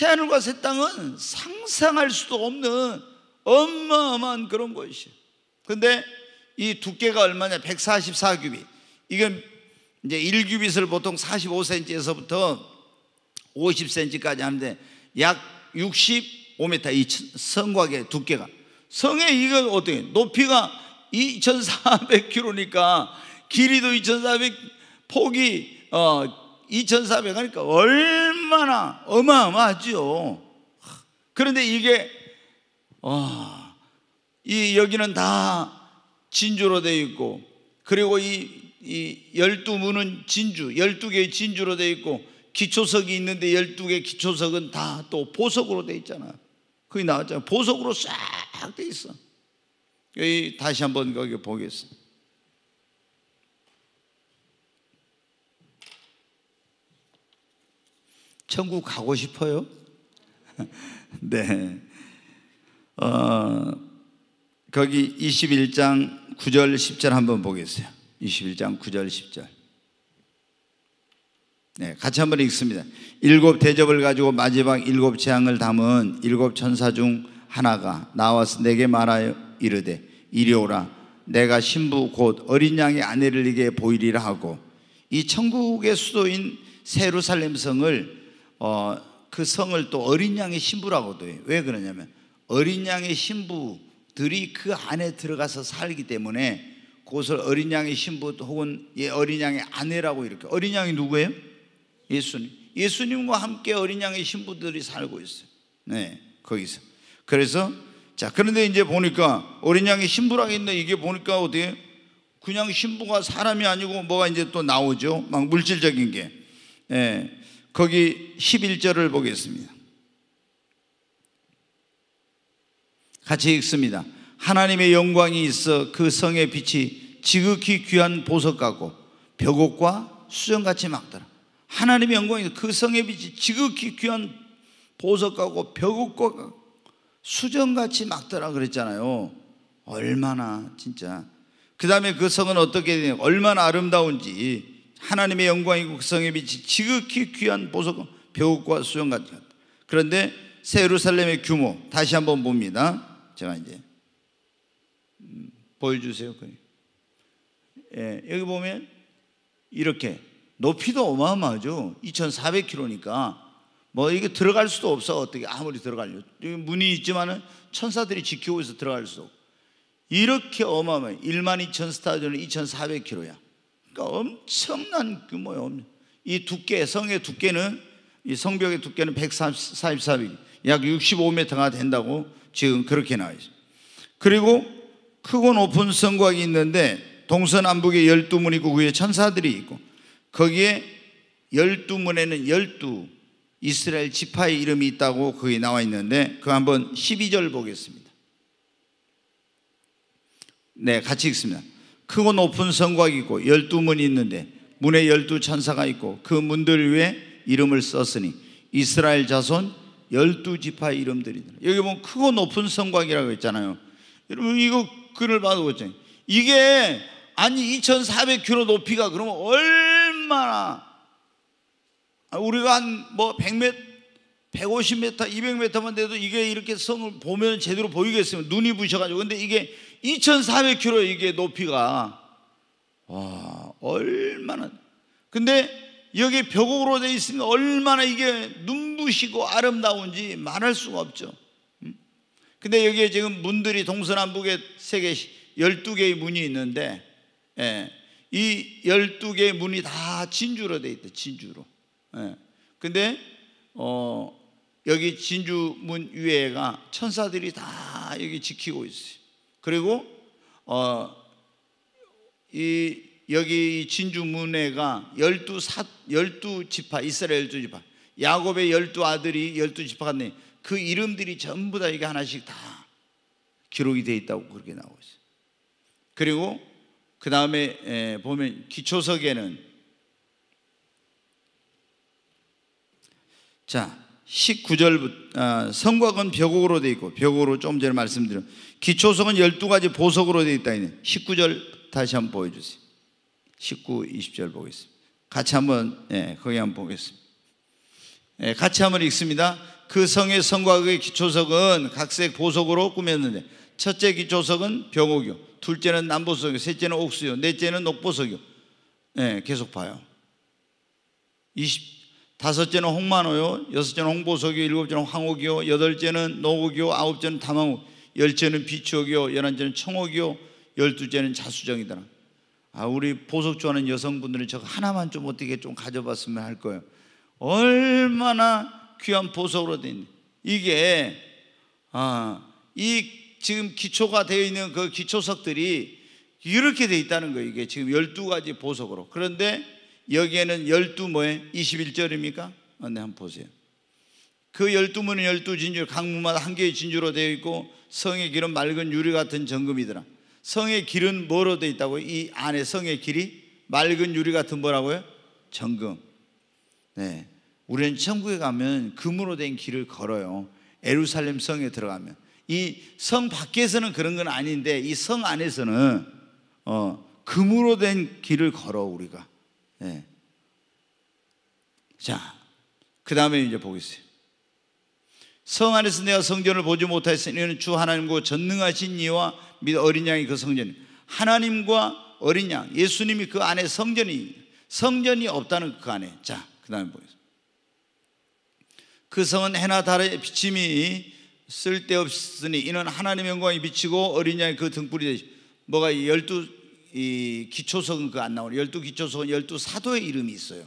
새하늘과 새 땅은 상상할 수도 없는 어마어마한 그런 것이에요. 근데 이 두께가 얼마냐? 144규빗. 이건 이제 1규빗을 보통 45cm에서부터 50cm까지 하는데 약 65m 이 성곽의 두께가. 성의 이건 어떻게? 높이가 2,400km니까 길이도 2,400 폭이 어2,400 하니까 얼마 얼마나 어마어마하죠 그런데 이게 어, 이 여기는 다 진주로 되어 있고 그리고 이, 이 12문은 진주, 열두 개의 진주로 되어 있고 기초석이 있는데 열두 개의 기초석은 다 또 보석으로 되어 있잖아. 거기 나왔잖아. 보석으로 싹 되어 있어. 여기 다시 한번 거기 보겠습니다. 천국 가고 싶어요? 네. 어, 거기 21장 9절 10절 한번 보겠어요. 21장 9절 10절. 네, 같이 한번 읽습니다. 일곱 대접을 가지고 마지막 일곱 재앙을 담은 일곱 천사 중 하나가 나와서 내게 말하여 이르되 이리 오라 내가 신부 곧 어린 양의 아내를 이게 보이리라 하고 이 천국의 수도인 세루살렘성을 어, 그 성을 또 어린 양의 신부라고도 해요. 왜 그러냐면 어린 양의 신부들이 그 안에 들어가서 살기 때문에 그것을 어린 양의 신부 혹은 예, 어린 양의 아내라고 이렇게 어린 양이 누구예요? 예수님. 예수님과 함께 어린 양의 신부들이 살고 있어요. 네, 거기서. 그래서 자 그런데 이제 보니까 어린 양의 신부라고 했는데 이게 보니까 어떻게 그냥 신부가 사람이 아니고 뭐가 이제 또 나오죠. 막 물질적인 게. 예. 거기 11절을 보겠습니다. 같이 읽습니다. 하나님의 영광이 있어 그 성의 빛이 지극히 귀한 보석 같고 벽옥과 수정같이 막더라. 하나님의 영광이 그 성의 빛이 지극히 귀한 보석 같고 벽옥과 수정같이 막더라 그랬잖아요. 얼마나 진짜. 그 다음에 그 성은 어떻게 되냐. 얼마나 아름다운지 하나님의 영광이고 성에 비치 지극히 귀한 보석 은 벽과 수영같이 같다. 그런데 세루살렘의 규모 다시 한번 봅니다. 제가 이제 음, 보여주세요. 예, 여기 보면 이렇게 높이도 어마어마하죠. 2,400km니까 뭐 이게 들어갈 수도 없어. 어떻게 아무리 들어갈려 문이 있지만은 천사들이 지키고 있어 들어갈 수 없고. 이렇게 어마어마해. 1만 2천 스타디은 2,400km야. 그러니까 엄청난 규모예요. 이 두께, 성의 두께는 이 성벽의 두께는 144위, 약 65m가 된다고 지금 그렇게 나와 있습니다. 그리고 크고 높은 성곽이 있는데 동서남북에 12문 있고 그 위에 천사들이 있고 거기에 12문에는 12 이스라엘 지파의 이름이 있다고 거기 나와 있는데 그 한번 12절 보겠습니다. 네, 같이 읽습니다. 크고 높은 성곽이 고 열두 문이 있는데 문에 열두 천사가 있고 그 문들 위에 이름을 썼으니 이스라엘 자손 열두 지파 이름들이더라. 여기 보면 크고 높은 성곽이라고 했잖아요. 여러분 이거 글을 봐도 그렇죠? 이게 아니 2,400km 높이가 그러면 얼마나 아, 우리가 한뭐 100m, 150m, 200m만 돼도 이게 이렇게 성을 보면 제대로 보이겠어요. 눈이 부셔가지고 근데 이게 2,400km 이게 높이가 와 얼마나 근데 여기 벽으로 되어 있으니까 얼마나 이게 눈부시고 아름다운지 말할 수가 없죠. 음? 근데 여기에 지금 문들이 동서남북에 세개 12개의 문이 있는데 예, 이 12개의 문이 다 진주로 되어 있다. 진주로. 예, 근데 어, 여기 진주 문 위에가 천사들이 다 여기 지키고 있어요. 그리고 어, 이 여기 진주 문해가 열두 사 열두 지파 이스라엘 열두 지파 야곱의 열두 아들이 열두 지파가 네. 그 이름들이 전부 다 이게 하나씩 다 기록이 돼 있다고 그렇게 나오고 있어 그리고 그 다음에 보면 기초석에는 자 19절 부 아, 성곽은 벽옥으로 돼 있고 벽옥으로 좀 전에 말씀드린 기초석은 12가지 보석으로 되어 있다. 19절 다시 한번 보여주세요. 19, 20절 보겠습니다. 같이 한번, 예, 거기 한번 보겠습니다. 예, 같이 한번 읽습니다. 그 성의 성곽의 기초석은 각색 보석으로 꾸몄는데, 첫째 기초석은 병옥이요. 둘째는 남보석이요. 셋째는 옥수요. 넷째는 녹보석이요. 예, 계속 봐요. 20, 다섯째는 홍만호요. 여섯째는 홍보석이요. 일곱째는 황옥이요. 여덟째는 노옥이요. 아홉째는 담황옥. 열째는 비추옥이요 열한째는 청옥이요 열두째는 자수정이더라 아 우리 보석 좋아하는 여성분들은 저거 하나만 좀 어떻게 좀 가져봤으면 할 거예요 얼마나 귀한 보석으로 된 이게 아이 지금 기초가 되어 있는 그 기초석들이 이렇게 돼 있다는 거예요 이게 지금 열두 가지 보석으로 그런데 여기에는 열두 뭐에 21절입니까? 네 한번 보세요 그 열두 문은 열두 진주, 각 문마다 한 개의 진주로 되어 있고 성의 길은 맑은 유리 같은 정금이더라. 성의 길은 뭐로 되어 있다고? 이 안에 성의 길이 맑은 유리 같은 뭐라고요? 정금. 네. 우리는 천국에 가면 금으로 된 길을 걸어요. 에루살렘 성에 들어가면. 이 성 밖에서는 그런 건 아닌데 이 성 안에서는 어, 금으로 된 길을 걸어 우리가. 네. 자, 그 다음에 이제 보겠습니다. 성 안에서 내가 성전을 보지 못하였으니 주 하나님과 전능하신 이와 믿 어린 양이 그 성전이 하나님과 어린 양 예수님이 그 안에 성전이 성전이 없다는 그 안에 자그 다음에 보겠습니다 그 성은 해나 달의 비침이 쓸데없으니 이는 하나님의 영광이 비치고 어린 양의 그 등불이 되시 뭐가 열두 이 기초석은 그 안 나오는 열두 기초석은 열두 사도의 이름이 있어요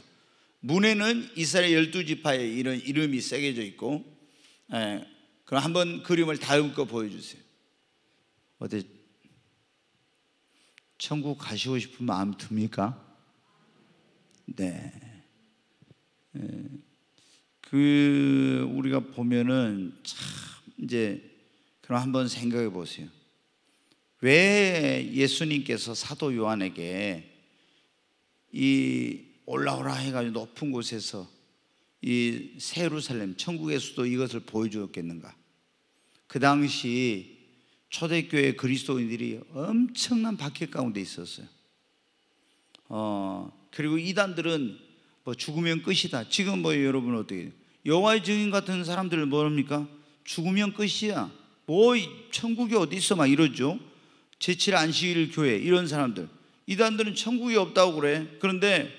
문에는 이스라엘 열두 지파의 이런 이름이 새겨져 있고 예, 그럼 한 번 그림을 다음껏 보여주세요. 어디 천국 가시고 싶은 마음 듭니까? 네. 예, 그 우리가 보면은 참 이제 그럼 한번 생각해 보세요. 왜 예수님께서 사도 요한에게 이 올라오라 해가지고 높은 곳에서 이 세루살렘 천국의 수도 이것을 보여주었겠는가? 그 당시 초대교회 그리스도인들이 엄청난 박해 가운데 있었어요. 어 그리고 이단들은 뭐 죽으면 끝이다. 지금 뭐 여러분 어떻게 여와의 증인 같은 사람들을 뭐합니까? 죽으면 끝이야. 뭐 천국이 어디 있어 막 이러죠. 제칠 안식일 교회 이런 사람들 이단들은 천국이 없다고 그래. 그런데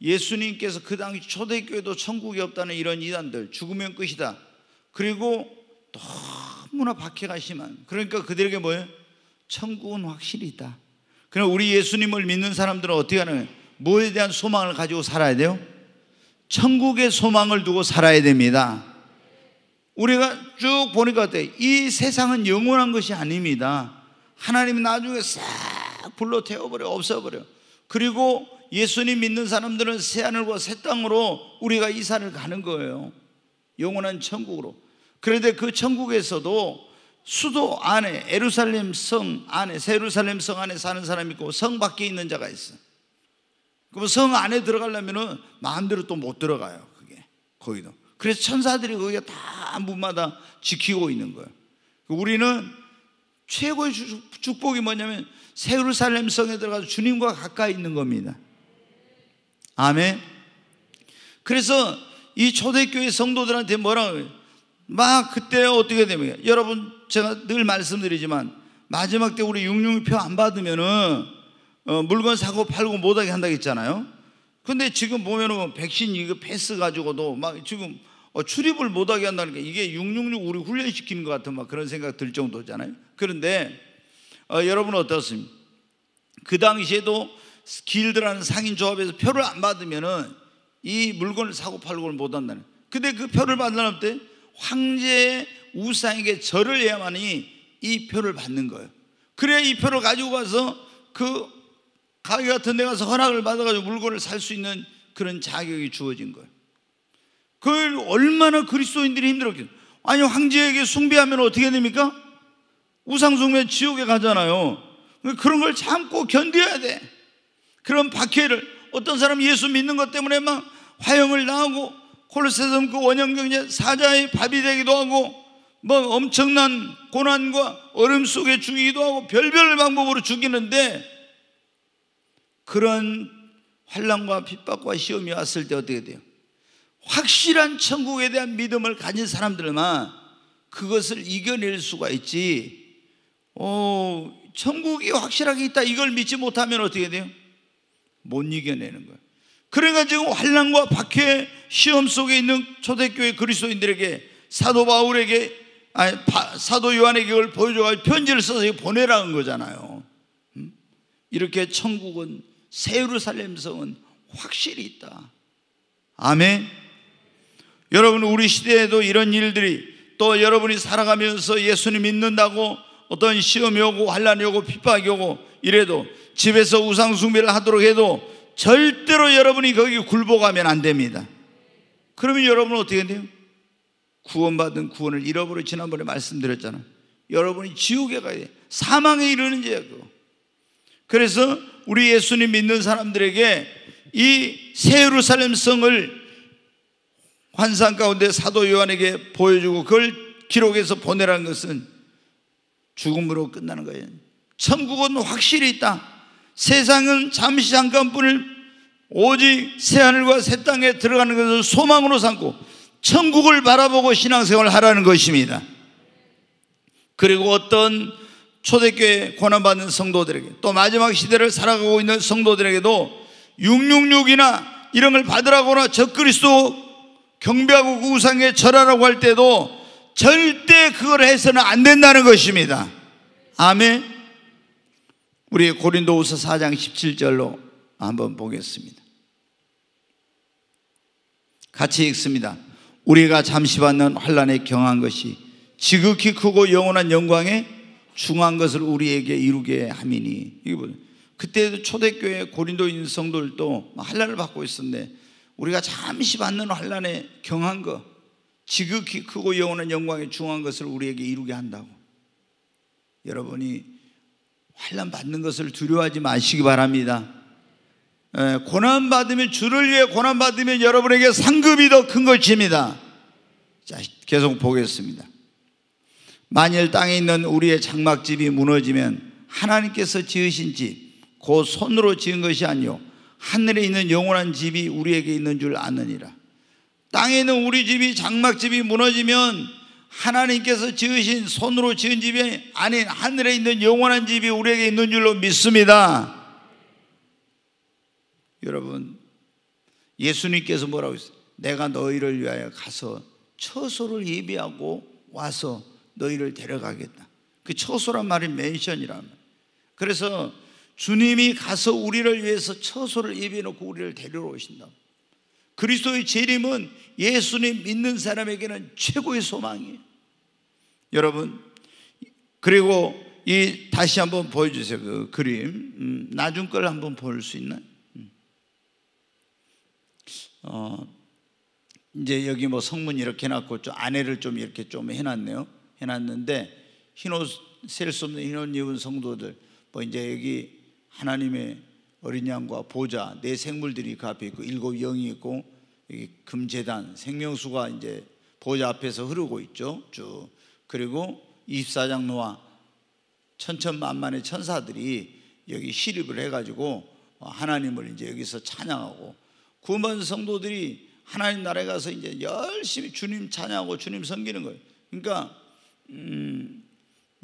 예수님께서 그 당시 초대교회도 천국이 없다는 이런 이단들 죽으면 끝이다. 그리고 너무나 박해가심한 그러니까 그들에게 뭐예요? 천국은 확실히 있다. 그럼 우리 예수님을 믿는 사람들은 어떻게 하는 뭐에 대한 소망을 가지고 살아야 돼요? 천국의 소망을 두고 살아야 됩니다. 우리가 쭉 보니까 어때? 이 세상은 영원한 것이 아닙니다. 하나님이 나중에 싹 불러 태워버려, 없어버려. 그리고 예수님 믿는 사람들은 새 하늘과 새 땅으로 우리가 이사를 가는 거예요. 영원한 천국으로. 그런데 그 천국에서도 수도 안에 에루살렘 성 안에 세루살렘 성 안에 사는 사람이 있고 성 밖에 있는 자가 있어. 그럼 성 안에 들어가려면은 마음대로 또 못 들어가요. 그게 거기도. 그래서 천사들이 거기가 다 문마다 지키고 있는 거예요. 우리는 최고의 축복이 뭐냐면 세루살렘 성에 들어가서 주님과 가까이 있는 겁니다. 아멘. 그래서 이 초대교회 성도들한테 뭐라고 막 그때 어떻게 됩니까? 여러분 제가 늘 말씀드리지만 마지막 때 우리 666표 안 받으면은 어 물건 사고 팔고 못하게 한다고 했잖아요. 근데 지금 보면은 뭐 백신 이거 패스 가지고도 막 지금 어 출입을 못하게 한다니까 이게 666 우리 훈련시키는 것 같은 막 그런 생각 들 정도잖아요. 그런데 어 여러분 어떻습니까? 그 당시에도 길드라는 상인조합에서 표를 안 받으면은 이 물건을 사고 팔고를 못 한다는. 근데 그 표를 받으때 황제의 우상에게 절을 해야만이 이 표를 받는 거예요. 그래야 이 표를 가지고 가서 그 가게 같은 데 가서 허락을 받아가지고 물건을 살 수 있는 그런 자격이 주어진 거예요. 그걸 얼마나 그리스도인들이 힘들었겠어요. 아니, 황제에게 숭배하면 어떻게 됩니까? 우상숭배 지옥에 가잖아요. 그러니까 그런 걸 참고 견뎌야 돼. 그런 박해를 어떤 사람 예수 믿는 것 때문에 막화염을 당하고 콜로세섬 그 원형 경제 사자의 밥이 되기도 하고 뭐 엄청난 고난과 얼음 속에 죽이기도 하고 별별 방법으로 죽이는데 그런 환란과 핍박과 시험이 왔을 때 어떻게 돼요? 확실한 천국에 대한 믿음을 가진 사람들만 그것을 이겨낼 수가 있지. 오, 천국이 확실하게 있다 이걸 믿지 못하면 어떻게 돼요? 못 이겨내는 거예요. 그러니까 지금 환란과 박해 시험 속에 있는 초대교회 그리스도인들에게 사도 바울에게 아니, 바, 사도 요한에게 그걸 보여줘가지고 편지를 써서 보내라는 거잖아요. 음? 이렇게 천국은 세루살렘 성은 확실히 있다. 아멘. 여러분 우리 시대에도 이런 일들이 또 여러분이 살아가면서 예수님 믿는다고 어떤 시험이 오고 환란이 오고 핍박이 오고 이래도 집에서 우상숭배를 하도록 해도 절대로 여러분이 거기 굴복하면 안 됩니다. 그러면 여러분은 어떻게 돼요? 구원받은 구원을 잃어버려 지난번에 말씀드렸잖아요. 여러분이 지옥에 가야 돼. 사망에 이르는 죄야, 그거. 그래서 우리 예수님 믿는 사람들에게 이새 예루살렘 성을 환상 가운데 사도 요한에게 보여주고 그걸 기록해서 보내라는 것은 죽음으로 끝나는 거예요. 천국은 확실히 있다. 세상은 잠시 잠깐뿐을 오직 새하늘과 새 땅에 들어가는 것을 소망으로 삼고 천국을 바라보고 신앙생활을 하라는 것입니다. 그리고 어떤 초대교회 권한받는 성도들에게 또 마지막 시대를 살아가고 있는 성도들에게도 666이나 이런 걸 받으라거나 적그리스도 경배하고 그 우상에 절하라고 할 때도 절대 그걸 해서는 안 된다는 것입니다. 아멘. 우리 고린도후서 4장 17절로 한번 보겠습니다. 같이 읽습니다. 우리가 잠시 받는 환란에 경한 것이 지극히 크고 영원한 영광에 중한 것을 우리에게 이루게 함이니 이게 뭐죠? 그때도 초대교회 고린도인 성들도 환란을 받고 있었는데 우리가 잠시 받는 환란에 경한 것 지극히 크고 영원한 영광에 중한 것을 우리에게 이루게 한다고 여러분이 환란 받는 것을 두려워하지 마시기 바랍니다. 예, 고난 받으면 주를 위해 고난 받으면 여러분에게 상급이 더 큰 것입니다. 자, 계속 보겠습니다. 만일 땅에 있는 우리의 장막집이 무너지면 하나님께서 지으신 집, 곧 그 손으로 지은 것이 아니요 하늘에 있는 영원한 집이 우리에게 있는 줄 아느니라. 땅에 있는 우리 집이 장막집이 무너지면 하나님께서 지으신 손으로 지은 집이 아닌 하늘에 있는 영원한 집이 우리에게 있는 줄로 믿습니다. 여러분, 예수님께서 뭐라고 했어요? 내가 너희를 위하여 가서 처소를 예비하고 와서 너희를 데려가겠다. 그 처소란 말이 맨션이라면. 그래서 주님이 가서 우리를 위해서 처소를 예비해 놓고 우리를 데려오신다. 그리스도의 재림은 예수님 믿는 사람에게는 최고의 소망이에요. 여러분, 그리고 이 다시 한번 보여주세요. 그 그림. 음, 나중 걸 한번 볼 수 있나요? 음. 어, 이제 여기 뭐 성문 이렇게 해놨고 좀 아내를 좀 이렇게 좀 해놨네요. 해놨는데 흰옷 셀수 없는 흰옷 입은 성도들 뭐 이제 여기 하나님의 어린 양과 보좌 네 생물들이 그 앞에 있고 일곱 영이 있고 이 금재단 생명수가 이제 보좌 앞에서 흐르고 있죠. 쭉 그리고 24장 노아 천천만만의 천사들이 여기 시립을 해가지고 하나님을 이제 여기서 찬양하고 구원 성도들이 하나님 나라에 가서 이제 열심히 주님 찬양하고 주님 섬기는 거예요. 그러니까 음,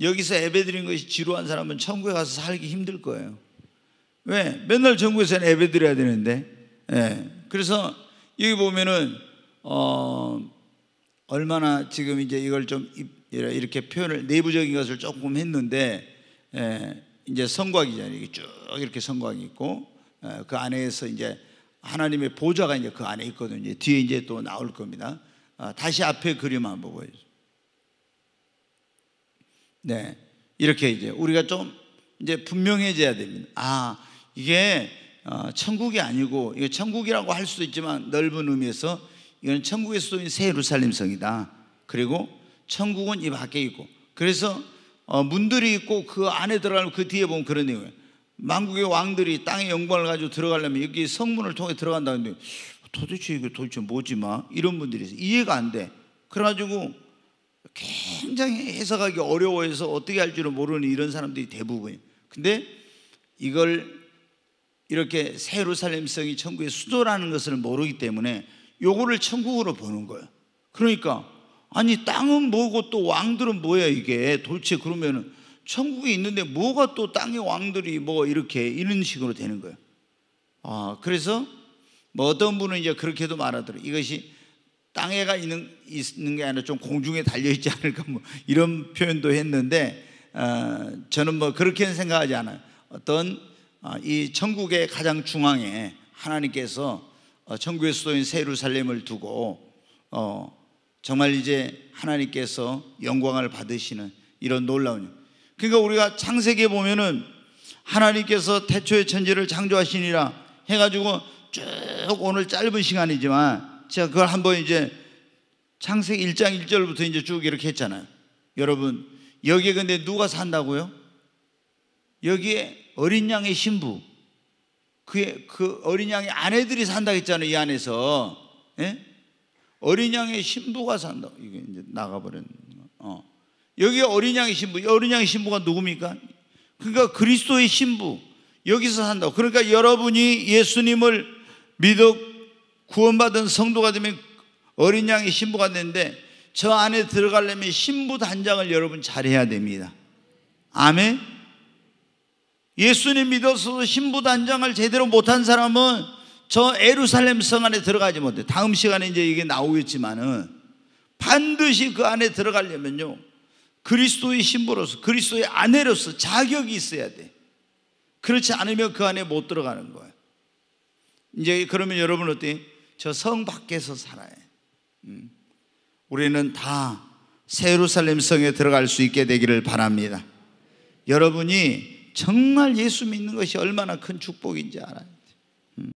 여기서 예배드린 것이 지루한 사람은 천국에 가서 살기 힘들 거예요. 왜? 맨날 천국에서는 예배드려야 되는데. 예. 그래서 여기 보면은 어 얼마나 지금 이제 이걸 좀 이렇게 표현을 내부적인 것을 조금 했는데 예, 이제 성곽이잖아요. 쭉 이렇게 성곽이 있고 예, 그 안에서 이제 하나님의 보좌가 이제 그 안에 있거든요. 뒤에 이제 또 나올 겁니다. 아, 다시 앞에 그림 한번 보여주세요. 네, 이렇게 이제 우리가 좀 이제 분명해져야 됩니다. 아, 이게 어, 천국이 아니고 이거 천국이라고 할 수도 있지만 넓은 의미에서 이건 천국의 수도인 새 예루살렘 성이다. 그리고 천국은 이 밖에 있고 그래서 어, 문들이 있고 그 안에 들어가면 그 뒤에 보면 그런 내용이에요. 만국의 왕들이 땅의 영광을 가지고 들어가려면 여기 성문을 통해 들어간다는데 도대체 이게 도대체 뭐지 마 이런 분들이 있어요. 이해가 안 돼. 그래가지고 굉장히 해석하기 어려워해서 어떻게 할 줄을 모르는 이런 사람들이 대부분이에요. 근데 이걸 이렇게 세루살렘성이 천국의 수도라는 것을 모르기 때문에 요거를 천국으로 보는 거예요. 그러니까 아니 땅은 뭐고 또 왕들은 뭐야 이게 도대체 그러면은 천국이 있는데 뭐가 또 땅의 왕들이 뭐 이렇게 이런 식으로 되는 거예요. 아 그래서 뭐 어떤 분은 이제 그렇게도 말하더라. 이것이 땅에가 있는 있는 게 아니라 좀 공중에 달려 있지 않을까 뭐 이런 표현도 했는데 어, 저는 뭐 그렇게는 생각하지 않아요. 어떤 아, 이 천국의 가장 중앙에 하나님께서 어, 천국의 수도인 세루살렘을 두고 어, 정말 이제 하나님께서 영광을 받으시는 이런 놀라운 그러니까 우리가 창세기에 보면은 하나님께서 태초의 천지를 창조하시니라 해가지고 쭉 오늘 짧은 시간이지만 제가 그걸 한번 이제 창세기 1장 1절부터 이제 쭉 이렇게 했잖아요 여러분 여기에 근데 누가 산다고요? 여기에 어린 양의 신부, 그, 그 어린 양의 아내들이 산다 했잖아요, 이 안에서. 예? 어린 양의 신부가 산다. 이게 이제 나가버렸네. 어. 여기 어린 양의 신부, 어린 양의 신부가 누굽니까? 그러니까 그리스도의 신부. 여기서 산다. 그러니까 여러분이 예수님을 믿어 구원받은 성도가 되면 어린 양의 신부가 되는데 저 안에 들어가려면 신부 단장을 여러분 잘해야 됩니다. 아멘. 예수님 믿어서 신부단장을 제대로 못한 사람은 저 에루살렘 성 안에 들어가지 못해. 다음 시간에 이제 이게 나오겠지만은 반드시 그 안에 들어가려면요. 그리스도의 신부로서 그리스도의 아내로서 자격이 있어야 돼. 그렇지 않으면 그 안에 못 들어가는 거예요. 이제 그러면 여러분 어때? 저성 밖에서 살아야 음. 우리는 다 세루살렘 성에 들어갈 수 있게 되기를 바랍니다. 여러분이 정말 예수 믿는 것이 얼마나 큰 축복인지 알아요.